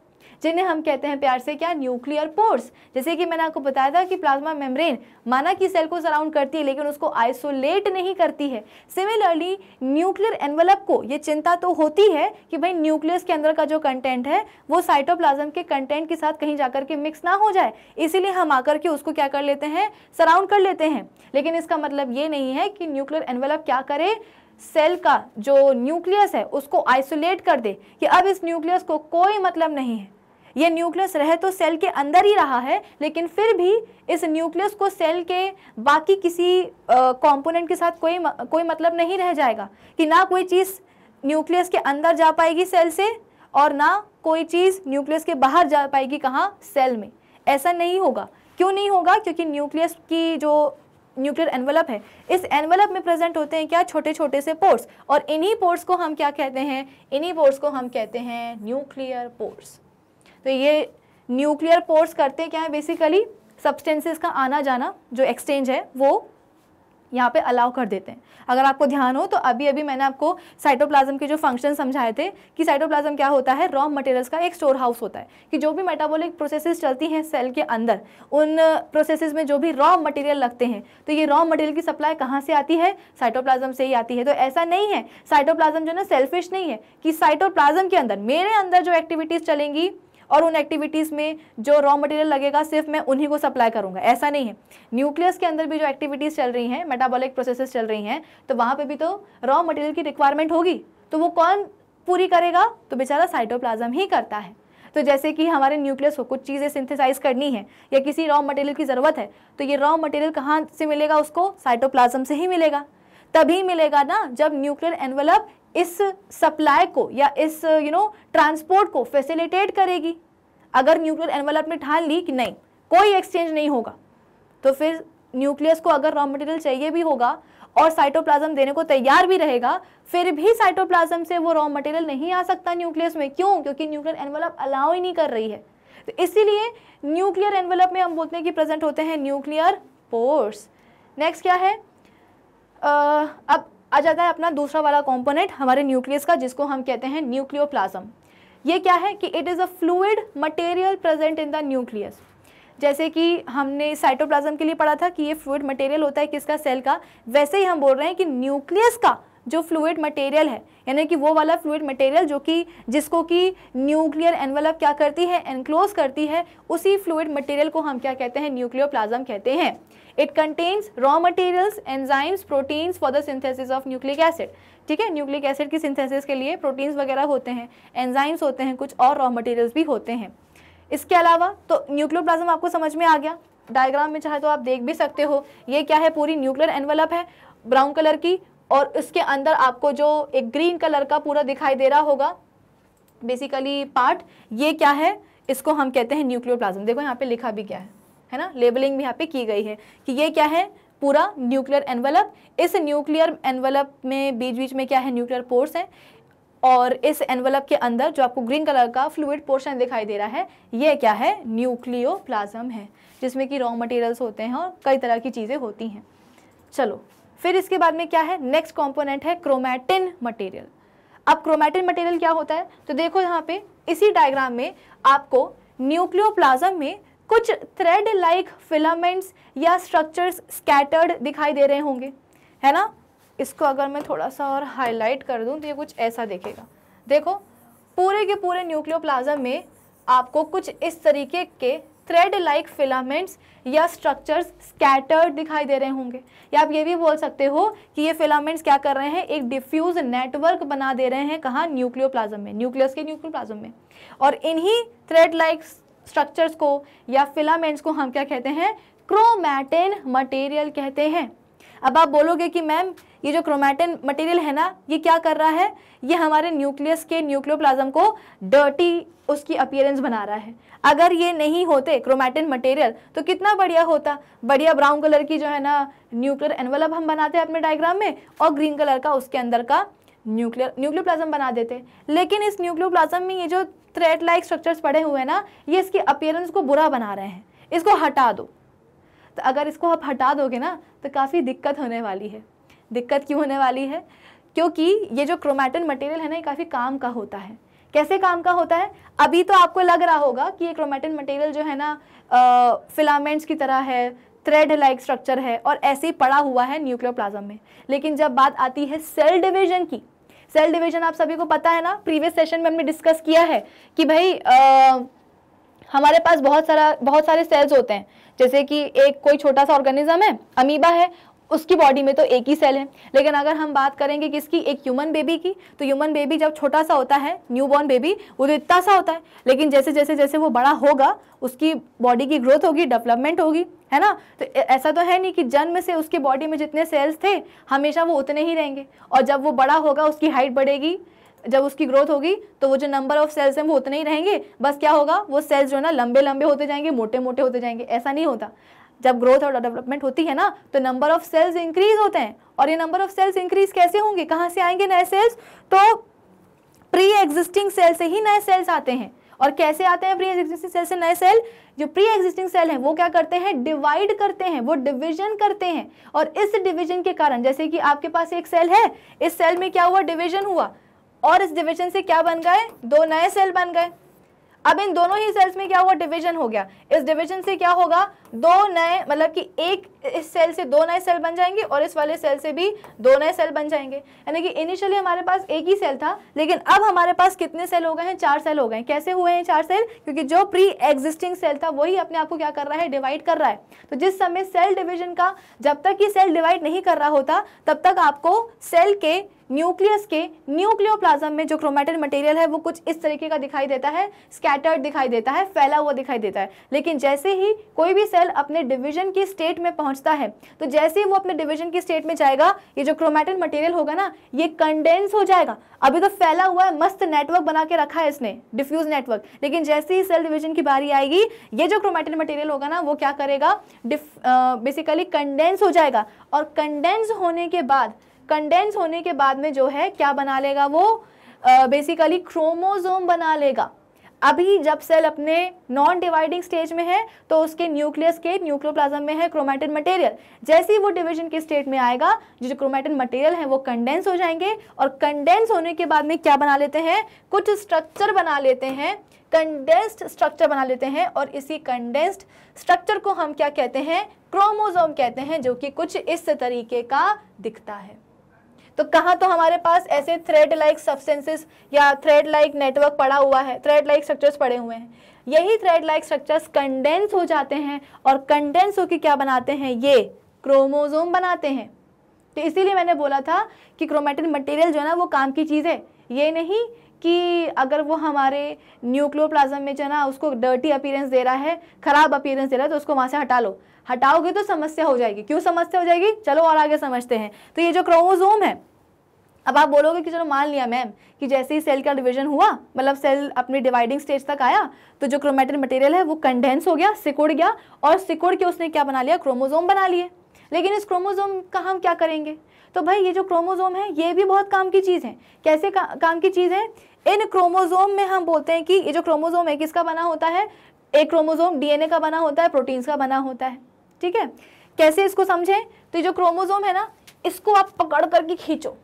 जिन्हें हम कहते हैं प्यार से क्या न्यूक्लियर पोर्स जैसे कि मैंने आपको बताया था कि प्लाज्मा मेम्ब्रेन माना कि सेल को सराउंड करती है लेकिन उसको आइसोलेट नहीं करती है सिमिलरली न्यूक्लियर एनवलप को ये चिंता तो होती है कि भाई न्यूक्लियस के अंदर का जो कंटेंट है वो साइटोप्लाज्म के कंटेंट के साथ कहीं जाकर के मिक्स ना हो जाए इसीलिए हम आकर के उसको क्या कर लेते हैं सराउंड कर लेते हैं लेकिन इसका मतलब ये नहीं है कि न्यूक्लियर एनवलप क्या करे सेल का जो न्यूक्लियस है उसको आइसोलेट कर दे कि अब इस न्यूक्लियस को कोई मतलब नहीं है ये न्यूक्लियस रहे तो सेल के अंदर ही रहा है लेकिन फिर भी इस न्यूक्लियस को सेल के बाकी किसी कंपोनेंट के साथ कोई कोई मतलब नहीं रह जाएगा कि ना कोई चीज़ न्यूक्लियस के अंदर जा पाएगी सेल से और ना कोई चीज़ न्यूक्लियस के बाहर जा पाएगी कहाँ सेल में ऐसा नहीं होगा क्यों नहीं होगा क्योंकि न्यूक्लियस की जो न्यूक्लियर एनवलप है इस एनवलप में प्रेजेंट होते हैं क्या छोटे छोटे से पोर्स और इन्हीं पोर्स को हम क्या कहते हैं इन्हीं पोर्स को हम कहते हैं न्यूक्लियर पोर्स तो ये न्यूक्लियर पोर्स करते क्या है बेसिकली सब्सटेंसेस का आना जाना जो एक्सचेंज है वो यहाँ पे अलाउ कर देते हैं अगर आपको ध्यान हो तो अभी अभी मैंने आपको साइटोप्लाज्म के जो फंक्शन समझाए थे कि साइटोप्लाज्म क्या होता है रॉ मटेरियल्स का एक स्टोर हाउस होता है कि जो भी मेटाबॉलिक प्रोसेसेस चलती हैं सेल के अंदर उन प्रोसेसेस में जो भी रॉ मटेरियल लगते हैं तो ये रॉ मटेरियल की सप्लाई कहाँ से आती है साइटोप्लाज्म से ही आती है तो ऐसा नहीं है साइटोप्लाज्म जो ना सेल्फिश नहीं है कि साइटोप्लाज्म के अंदर मेरे अंदर जो एक्टिविटीज़ चलेंगी और उन एक्टिविटीज़ में जो रॉ मटेरियल लगेगा सिर्फ मैं उन्हीं को सप्लाई करूँगा ऐसा नहीं है न्यूक्लियस के अंदर भी जो एक्टिविटीज़ चल रही हैं मेटाबॉलिक प्रोसेसेस चल रही हैं तो वहाँ पर भी तो रॉ मटेरियल की रिक्वायरमेंट होगी तो वो कौन पूरी करेगा तो बेचारा साइटोप्लाज्म ही करता है तो जैसे कि हमारे न्यूक्लियस को कुछ चीज़ें सिंथेसाइज करनी है या किसी रॉ मटेरियल की ज़रूरत है तो ये रॉ मटेरियल कहाँ से मिलेगा उसको साइटोप्लाज्म से ही मिलेगा तभी मिलेगा ना जब न्यूक्लियर एनवलप इस सप्लाई को या इस यू नो ट्रांसपोर्ट को फैसिलिटेट करेगी अगर न्यूक्लियर एनवलप में ठान ली कि नहीं कोई एक्सचेंज नहीं होगा तो फिर न्यूक्लियस को अगर रॉ मटेरियल चाहिए भी होगा और साइटोप्लाज्म देने को तैयार भी रहेगा फिर भी साइटोप्लाज्म से वो रॉ मटेरियल नहीं आ सकता न्यूक्लियस में क्यों क्योंकि न्यूक्लियर एनवलप अलाउ ही नहीं कर रही है तो इसीलिए न्यूक्लियर एनवलप में हम बोलते हैं कि प्रेजेंट होते हैं न्यूक्लियर पोर्स नेक्स्ट क्या है आ, अब आ जाता है अपना दूसरा वाला कॉम्पोनेंट हमारे न्यूक्लियस का जिसको हम कहते हैं न्यूक्लियोप्लाज्म ये क्या है कि it is a fluid material present in the nucleus जैसे कि हमने साइटोप्लाज्म के लिए पढ़ा था कि ये फ्लूड मटेरियल होता है किसका सेल का वैसे ही हम बोल रहे हैं कि न्यूक्लियस का जो फ्लूड मटेरियल है यानी कि वो वाला फ्लूड मटेरियल जो कि जिसको कि न्यूक्लियर एनवलप क्या करती है एनक्लोज करती है उसी फ्लूड मटेरियल को हम क्या कहते हैं न्यूक्लियोप्लाज्म कहते हैं it contains raw materials enzymes proteins for the synthesis of nucleic acid ठीक है न्यूक्लिक एसिड की सिंथेसिस के लिए प्रोटीन्स वगैरह होते हैं एंजाइम्स होते हैं कुछ और रॉ मटेरियल्स भी होते हैं इसके अलावा तो न्यूक्लियोप्लाज्म आपको समझ में आ गया डायग्राम में चाहे तो आप देख भी सकते हो ये क्या है पूरी न्यूक्लियर एनवलप है ब्राउन कलर की और इसके अंदर आपको जो एक ग्रीन कलर का पूरा दिखाई दे रहा होगा बेसिकली पार्ट ये क्या है इसको हम कहते हैं न्यूक्लियोप्लाज्म देखो यहाँ पे लिखा भी क्या है है ना लेबलिंग भी यहाँ पे की गई है कि ये क्या है पूरा न्यूक्लियर एनवलप इस न्यूक्लियर एनवलप में बीच बीच में क्या है न्यूक्लियर पोर्स है और इस एनवलप के अंदर जो आपको ग्रीन कलर का फ्लूड पोर्शन दिखाई दे रहा है ये क्या है न्यूक्लियो है जिसमें कि रॉ मटेरियल्स होते हैं और कई तरह की चीज़ें होती हैं चलो फिर इसके बाद में क्या है नेक्स्ट कॉम्पोनेंट है क्रोमैटिन मटेरियल अब क्रोमैटिन मटेरियल क्या होता है तो देखो यहाँ पे इसी डायग्राम में आपको न्यूक्लियोप्लाज्म में कुछ थ्रेड लाइक फिलामेंट्स या स्ट्रक्चर्स स्कैटर्ड दिखाई दे रहे होंगे है ना इसको अगर मैं थोड़ा सा और हाईलाइट कर दूं तो ये कुछ ऐसा देखेगा देखो पूरे के पूरे न्यूक्लियोप्लाज्म में आपको कुछ इस तरीके के थ्रेड लाइक फिलामेंट्स या स्ट्रक्चर्स स्कैटर्ड दिखाई दे रहे होंगे या आप ये भी बोल सकते हो कि ये फिलामेंट्स क्या कर रहे हैं एक डिफ्यूज नेटवर्क बना दे रहे हैं कहाँ न्यूक्लियोप्लाज्म में न्यूक्लियस के न्यूक्लियोप्लाज्म में और इन्हीं थ्रेड लाइक स्ट्रक्चर्स को या फिलामेंट्स को हम क्या कहते हैं क्रोमैटिन मटेरियल कहते हैं अब आप बोलोगे कि मैम ये जो क्रोमैटिन मटेरियल है ना ये क्या कर रहा है ये हमारे न्यूक्लियस के न्यूक्लियोप्लाज्म को डर्टी उसकी अपियरेंस बना रहा है अगर ये नहीं होते क्रोमैटिन मटेरियल तो कितना बढ़िया होता बढ़िया ब्राउन कलर की जो है ना न्यूक्लियर एनवलप हम बनाते हैं अपने डायग्राम में और ग्रीन कलर का उसके अंदर का न्यूक्लियर न्यूक्लियोप्लाज्म बना देते लेकिन इस न्यूक्लियोप्लाज्म में ये जो थ्रेड लाइक स्ट्रक्चर्स पड़े हुए हैं ना ये इसकी अपियरेंस को बुरा बना रहे हैं इसको हटा दो तो अगर इसको आप हटा दोगे ना तो काफ़ी दिक्कत होने वाली है दिक्कत क्यों होने वाली है क्योंकि ये जो क्रोमैटिन मटेरियल है ना ये काफ़ी काम का होता है कैसे काम का होता है अभी तो आपको लग रहा होगा कि ये क्रोमैटिन मटेरियल जो है ना फिलामेंट्स की तरह है थ्रेड लाइक स्ट्रक्चर है और ऐसे ही पड़ा हुआ है न्यूक्लियोप्लाज्म में लेकिन जब बात आती है सेल डिवीजन की सेल डिवीजन आप सभी को पता है ना प्रीवियस सेशन में हमने डिस्कस किया है कि भाई आ, हमारे पास बहुत सारा बहुत सारे सेल्स होते हैं जैसे कि एक कोई छोटा सा ऑर्गेनिज्म है अमीबा है उसकी बॉडी में तो एक ही सेल है लेकिन अगर हम बात करेंगे किसकी एक ह्यूमन बेबी की तो ह्यूमन बेबी जब छोटा सा होता है न्यू बॉर्न बेबी वो तो इतना सा होता है लेकिन जैसे जैसे जैसे वो बड़ा होगा उसकी बॉडी की ग्रोथ होगी डेवलपमेंट होगी है ना तो ऐसा तो है नहीं कि जन्म से उसके बॉडी में जितने सेल्स थे हमेशा वो उतने ही रहेंगे और जब वो बड़ा होगा उसकी हाइट बढ़ेगी जब उसकी ग्रोथ होगी तो वो जो नंबर ऑफ सेल्स हैं वो उतने ही रहेंगे बस क्या होगा वो सेल्स जो है ना लंबे लंबे होते जाएंगे मोटे मोटे होते जाएंगे ऐसा नहीं होता जब ग्रोथ और डेवलपमेंट होती है ना तो नंबर ऑफ सेल्स इंक्रीज होते हैं और ये नंबर ऑफ सेल्स इंक्रीज कैसे होंगे कहाँ से आएंगे नए सेल्स तो प्री एग्जिस्टिंग सेल से ही नए सेल्स आते हैं और कैसे आते हैं प्री एग्जिस्टिंग सेल से नए सेल जो प्री एग्जिस्टिंग सेल है वो क्या करते हैं डिवाइड करते हैं वो डिवीजन करते हैं और इस डिवीजन के कारण जैसे कि आपके पास एक सेल है इस सेल में क्या हुआ डिवीजन हुआ और इस डिवीजन से क्या बन गए दो नए सेल बन गए अब इन दोनों ही सेल्स में क्या हुआ डिवीजन हो गया इस डिवीजन से क्या होगा दो नए मतलब कि एक इस सेल से दो नए सेल बन जाएंगे और इस वाले सेल से भी दो नए सेल बन जाएंगे यानी कि इनिशियली हमारे पास एक ही सेल था लेकिन अब हमारे पास कितने सेल हो गए हैं चार सेल हो गए कैसे हुए हैं चार सेल क्योंकि जो प्री एग्जिस्टिंग सेल था वही अपने आप को क्या कर रहा है डिवाइड कर रहा है तो जिस समय सेल डिविजन का जब तक ये सेल डिवाइड नहीं कर रहा होता तब तक आपको सेल के न्यूक्लियस के न्यूक्लियोप्लाज्म में जो क्रोमेटेड मटेरियल है वो कुछ इस तरीके का दिखाई देता है स्कैटर्ड दिखाई देता है फैला हुआ दिखाई देता है लेकिन जैसे ही कोई भी सेल अपने डिविजन की स्टेट में पहुंचता है तो जैसे ही वो अपने डिविजन की स्टेट में जाएगा ये जो क्रोमेटेड मटेरियल होगा ना ये कंडेंस हो जाएगा अभी तो फैला हुआ है मस्त नेटवर्क बना के रखा है इसने डिफ्यूज नेटवर्क लेकिन जैसे ही सेल डिविजन की बारी आएगी ये जो क्रोमेटेड मटेरियल होगा ना वो क्या करेगा बेसिकली कंडेंस हो जाएगा और कंडेंस होने के बाद कंडेंस होने के बाद में जो है क्या बना लेगा वो बेसिकली uh, क्रोमोजोम बना लेगा अभी जब सेल अपने नॉन डिवाइडिंग स्टेज में है तो उसके न्यूक्लियस के न्यूक्लियोप्लाज्म में है क्रोमेटिन मटेरियल जैसे ही वो डिवीजन के स्टेट में आएगा जो क्रोमेटिन मटेरियल है वो कंडेंस हो जाएंगे और कंडेंस होने के बाद में क्या बना लेते हैं कुछ स्ट्रक्चर बना लेते हैं कंडेंस्ड स्ट्रक्चर बना लेते हैं और इसी कंडेंस्ड स्ट्रक्चर को हम क्या कहते हैं क्रोमोजोम कहते हैं जो कि कुछ इस तरीके का दिखता है तो कहाँ तो हमारे पास ऐसे थ्रेड लाइक सब्सटेंसेस या थ्रेड लाइक नेटवर्क पड़ा हुआ है थ्रेड लाइक स्ट्रक्चर्स पड़े हुए हैं यही थ्रेड लाइक स्ट्रक्चर्स कंडेंस हो जाते हैं और कंडेंस होकर क्या बनाते हैं ये क्रोमोजोम बनाते हैं तो इसीलिए मैंने बोला था कि क्रोमेटिन मटेरियल जो है ना वो काम की चीज़ है ये नहीं कि अगर वो हमारे न्यूक्लियोप्लाज्म में जो है ना उसको डर्टी अपीयरेंस दे रहा है ख़राब अपीयरेंस दे रहा है तो उसको वहाँ से हटा लो हटाओगे तो समस्या हो जाएगी क्यों समस्या हो जाएगी चलो और आगे समझते हैं तो ये जो क्रोमोजोम है अब आप बोलोगे कि चलो मान लिया मैम कि जैसे ही सेल का डिवीजन हुआ मतलब सेल अपनी डिवाइडिंग स्टेज तक आया तो जो क्रोमेटिन मटेरियल है वो कंडेंस हो गया सिकुड़ गया और सिकुड़ के उसने क्या बना लिया क्रोमोजोम बना लिए लेकिन इस क्रोमोजोम का हम क्या करेंगे तो भाई ये जो क्रोमोजोम है ये भी बहुत काम की चीज़ है कैसे का, काम की चीज़ है इन क्रोमोजोम में हम बोलते हैं कि ये जो क्रोमोजोम है किसका बना होता है एक क्रोमोजोम डीएनए का बना होता है प्रोटीन्स का बना होता है ठीक है कैसे इसको समझें तो जो क्रोमोजोम है ना इसको आप पकड़ करके खींचो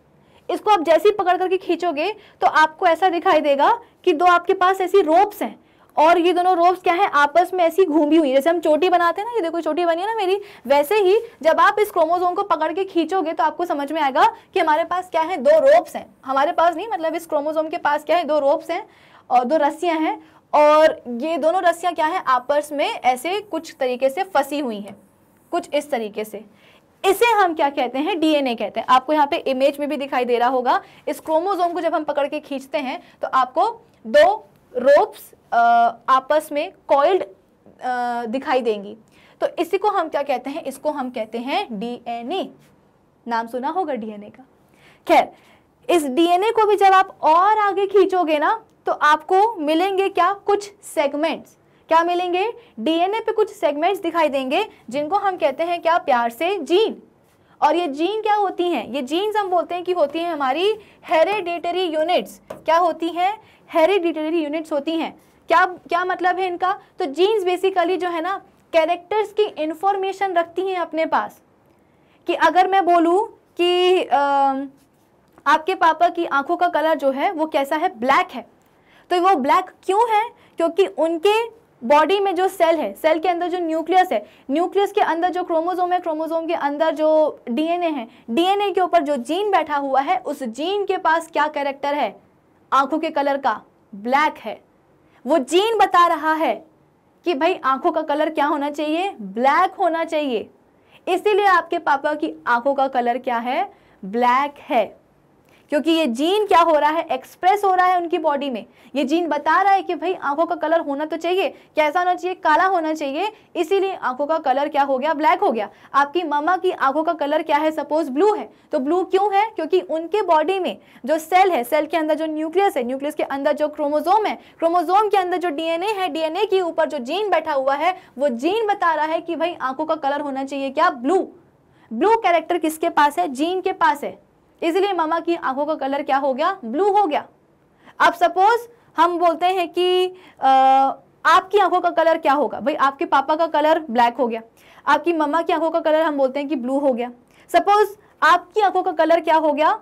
इसको आप जैसे ही पकड़ करके खींचोगे तो आपको ऐसा दिखाई देगा कि दो आपके पास ऐसी रोप्स हैं और ये दोनों रोप्स क्या है आपस में ऐसी घूमी हुई जैसे हम चोटी बनाते हैं ना ये देखो चोटी बनी है ना मेरी वैसे ही जब आप इस क्रोमोजोम को पकड़ के खींचोगे तो आपको समझ में आएगा कि हमारे पास क्या है दो रोप्स हैं हमारे पास नहीं मतलब इस क्रोमोजोम के पास क्या है दो रोप्स हैं और दो रस्सियाँ हैं और ये दोनों रस्सियाँ क्या है आपस में ऐसे कुछ तरीके से फंसी हुई हैं कुछ इस तरीके से इसे हम क्या कहते हैं डीएनए कहते हैं आपको यहाँ पे इमेज में भी दिखाई दे रहा होगा इस क्रोमोजोम को जब हम पकड़ के खींचते हैं तो आपको दो रोप्स आपस में कॉइल्ड दिखाई देंगी तो इसी को हम क्या कहते हैं इसको हम कहते हैं डीएनए नाम सुना होगा डीएनए का खैर इस डीएनए को भी जब आप और आगे खींचोगे ना तो आपको मिलेंगे क्या कुछ सेगमेंट्स क्या मिलेंगे डीएनए पे कुछ सेगमेंट्स दिखाई देंगे जिनको हम कहते हैं क्या प्यार से जीन और ये जीन क्या होती हैं ये जीन्स हम बोलते हैं कि होती हैं हमारी हेरेडिटरी यूनिट्स क्या होती हैं हेरेडिटरी यूनिट्स होती हैं क्या क्या मतलब है इनका तो जीन्स बेसिकली जो है ना कैरेक्टर्स की इंफॉर्मेशन रखती हैं अपने पास कि अगर मैं बोलूँ कि आ, आपके पापा की आंखों का कलर जो है वो कैसा है ब्लैक है तो वो ब्लैक क्यों है क्योंकि उनके बॉडी में जो सेल है सेल के अंदर जो न्यूक्लियस है न्यूक्लियस के अंदर जो क्रोमोजोम है क्रोमोजोम के अंदर जो डीएनए है डीएनए के ऊपर जो जीन बैठा हुआ है उस जीन के पास क्या कैरेक्टर है आंखों के कलर का ब्लैक है वो जीन बता रहा है कि भाई आंखों का कलर क्या होना चाहिए ब्लैक होना चाहिए इसीलिए आपके पापा की आंखों का कलर क्या है ब्लैक है क्योंकि ये जीन क्या हो रहा है एक्सप्रेस हो रहा है उनकी बॉडी में ये जीन बता रहा है कि भाई आंखों का कलर होना तो चाहिए कैसा होना चाहिए काला होना चाहिए इसीलिए आंखों का कलर क्या हो गया ब्लैक हो गया आपकी मामा की आंखों का कलर क्या है सपोज ब्लू है तो ब्लू क्यों है क्योंकि उनके बॉडी में जो सेल है सेल के अंदर जो न्यूक्लियस है न्यूक्लियस के अंदर जो क्रोमोजोम है क्रोमोजोम के अंदर जो डीएनए है डीएनए के ऊपर जो जीन बैठा हुआ है वो जीन बता रहा है कि भाई आंखों का कलर होना चाहिए क्या ब्लू ब्लू कैरेक्टर किसके पास है जीन के पास है इसलिए मामा की आंखों का कलर क्या हो गया ब्लू हो गया अब सपोज हम बोलते हैं कि आपकी आंखों का कलर क्या होगा भाई आपके पापा का कलर ब्लैक हो गया आपकी मम्मा की आंखों का कलर हम बोलते हैं कि ब्लू हो गया सपोज आपकी आंखों का कलर क्या हो गया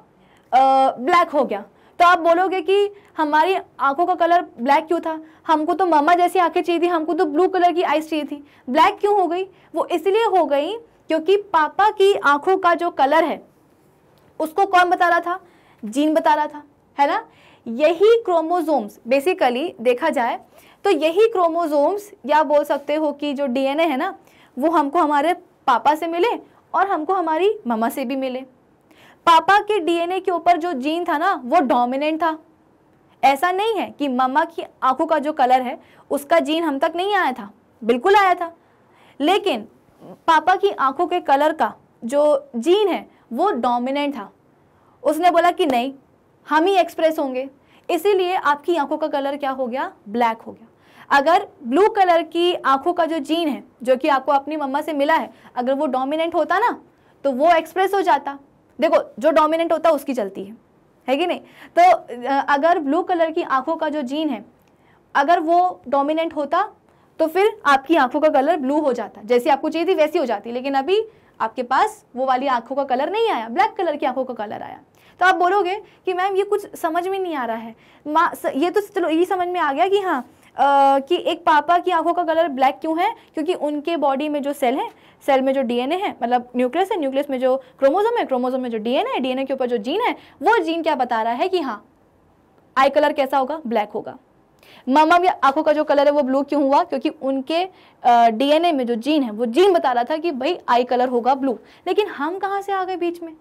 ब्लैक हो गया तो आप बोलोगे कि हमारी आंखों का कलर ब्लैक क्यों था हमको तो मामा जैसी आंखें चाहिए थी हमको तो ब्लू कलर की आइस चाहिए थी ब्लैक क्यों हो गई वो इसलिए हो गई क्योंकि पापा की आंखों का जो कलर है उसको कौन बता रहा था जीन बता रहा था है ना यही क्रोमोजोम्स बेसिकली देखा जाए तो यही क्रोमोजोम्स या बोल सकते हो कि जो डीएनए है ना वो हमको हमारे पापा से मिले और हमको हमारी ममा से भी मिले पापा के डीएनए के ऊपर जो जीन था ना वो डोमिनेंट था ऐसा नहीं है कि ममा की आंखों का जो कलर है उसका जीन हम तक नहीं आया था बिल्कुल आया था लेकिन पापा की आंखों के कलर का जो जीन है वो डोमिनेंट था उसने बोला कि नहीं हम ही एक्सप्रेस होंगे इसीलिए आपकी आंखों का कलर क्या हो गया ब्लैक हो गया अगर ब्लू कलर की आंखों का जो जीन है जो कि आपको अपनी मम्मा से मिला है अगर वो डोमिनेंट होता ना तो वो एक्सप्रेस हो जाता देखो जो डोमिनेंट होता है उसकी चलती है है कि नहीं तो अगर ब्लू कलर की आंखों का जो जीन है अगर वो डोमिनेंट होता तो फिर आपकी आंखों का कलर ब्लू हो जाता जैसी आपको चाहिए थी वैसी हो जाती लेकिन अभी आपके पास वो वाली आंखों का कलर नहीं आया ब्लैक कलर की आंखों का कलर आया तो आप बोलोगे कि मैम ये कुछ समझ में नहीं आ रहा है माँ ये तो चलो ये समझ में आ गया कि हाँ आ, कि एक पापा की आंखों का कलर ब्लैक क्यों है क्योंकि उनके बॉडी में जो सेल है सेल में जो डीएनए है मतलब न्यूक्लियस है न्यूक्लियस में जो क्रोमोजोम है क्रोमोजोम में जो डीएनए है डीएनए के ऊपर जो जीन है वो जीन क्या बता रहा है कि हाँ आई कलर कैसा होगा ब्लैक होगा मामा भी आंखों का जो कलर है वो ब्लू क्यों हुआ क्योंकि उनके डीएनए में जो जीन है वो जीन बता रहा था कि भाई आई कलर होगा ब्लू लेकिन हम कहाँ से आ गए बीच में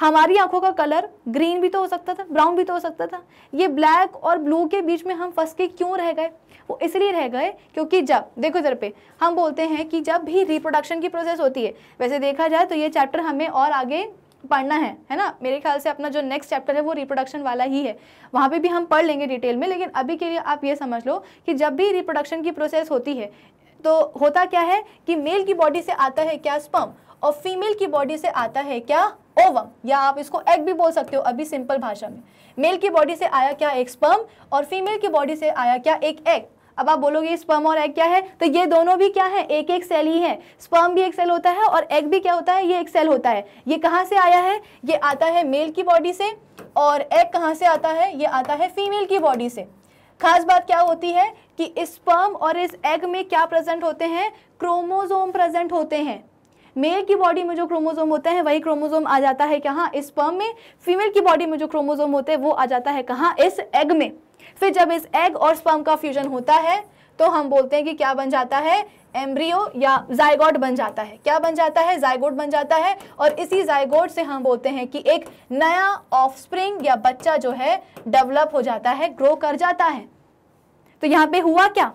हमारी आंखों का कलर ग्रीन भी तो हो सकता था ब्राउन भी तो हो सकता था ये ब्लैक और ब्लू के बीच में हम फंस के क्यों रह गए वो इसलिए रह गए क्योंकि जब देखो इधर पे हम बोलते हैं कि जब भी रिप्रोडक्शन की प्रोसेस होती है वैसे देखा जाए तो ये चैप्टर हमें और आगे पढ़ना है है ना मेरे ख्याल से अपना जो नेक्स्ट चैप्टर है वो रिप्रोडक्शन वाला ही है वहाँ पे भी हम पढ़ लेंगे डिटेल में लेकिन अभी के लिए आप ये समझ लो कि जब भी रिप्रोडक्शन की प्रोसेस होती है तो होता क्या है कि मेल की बॉडी से आता है क्या स्पम और फीमेल की बॉडी से आता है क्या ओवम या आप इसको एग भी बोल सकते हो अभी सिंपल भाषा में मेल की बॉडी से आया क्या एक स्पम और फीमेल की बॉडी से आया क्या एक एग अब आप बोलोगे स्पर्म और एग क्या है तो ये दोनों भी क्या है एक एक सेल ही है स्पर्म भी एक सेल होता है और एग भी क्या होता है ये एक सेल होता है ये कहाँ से आया है ये आता है मेल की बॉडी से और एग कहाँ से आता है ये आता है फीमेल की बॉडी से खास बात क्या होती है कि स्पर्म और इस एग में क्या प्रेजेंट होते हैं क्रोमोजोम प्रेजेंट होते हैं मेल की बॉडी में जो क्रोमोजोम होते हैं वही क्रोमोजोम आ जाता है कहाँ स्पर्म में फीमेल की बॉडी में जो क्रोमोजोम होते हैं वो आ जाता है कहाँ इस एग में फिर जब इस एग और स्पर्म का फ्यूजन होता है तो हम बोलते हैं कि क्या बन जाता है एम्ब्रियो या जायगोड बन जाता है क्या बन जाता है जायगोड बन जाता है और इसी जायगोड से हम बोलते हैं कि एक नया ऑफस्प्रिंग या बच्चा जो है डेवलप हो जाता है ग्रो कर जाता है तो यहाँ पे हुआ क्या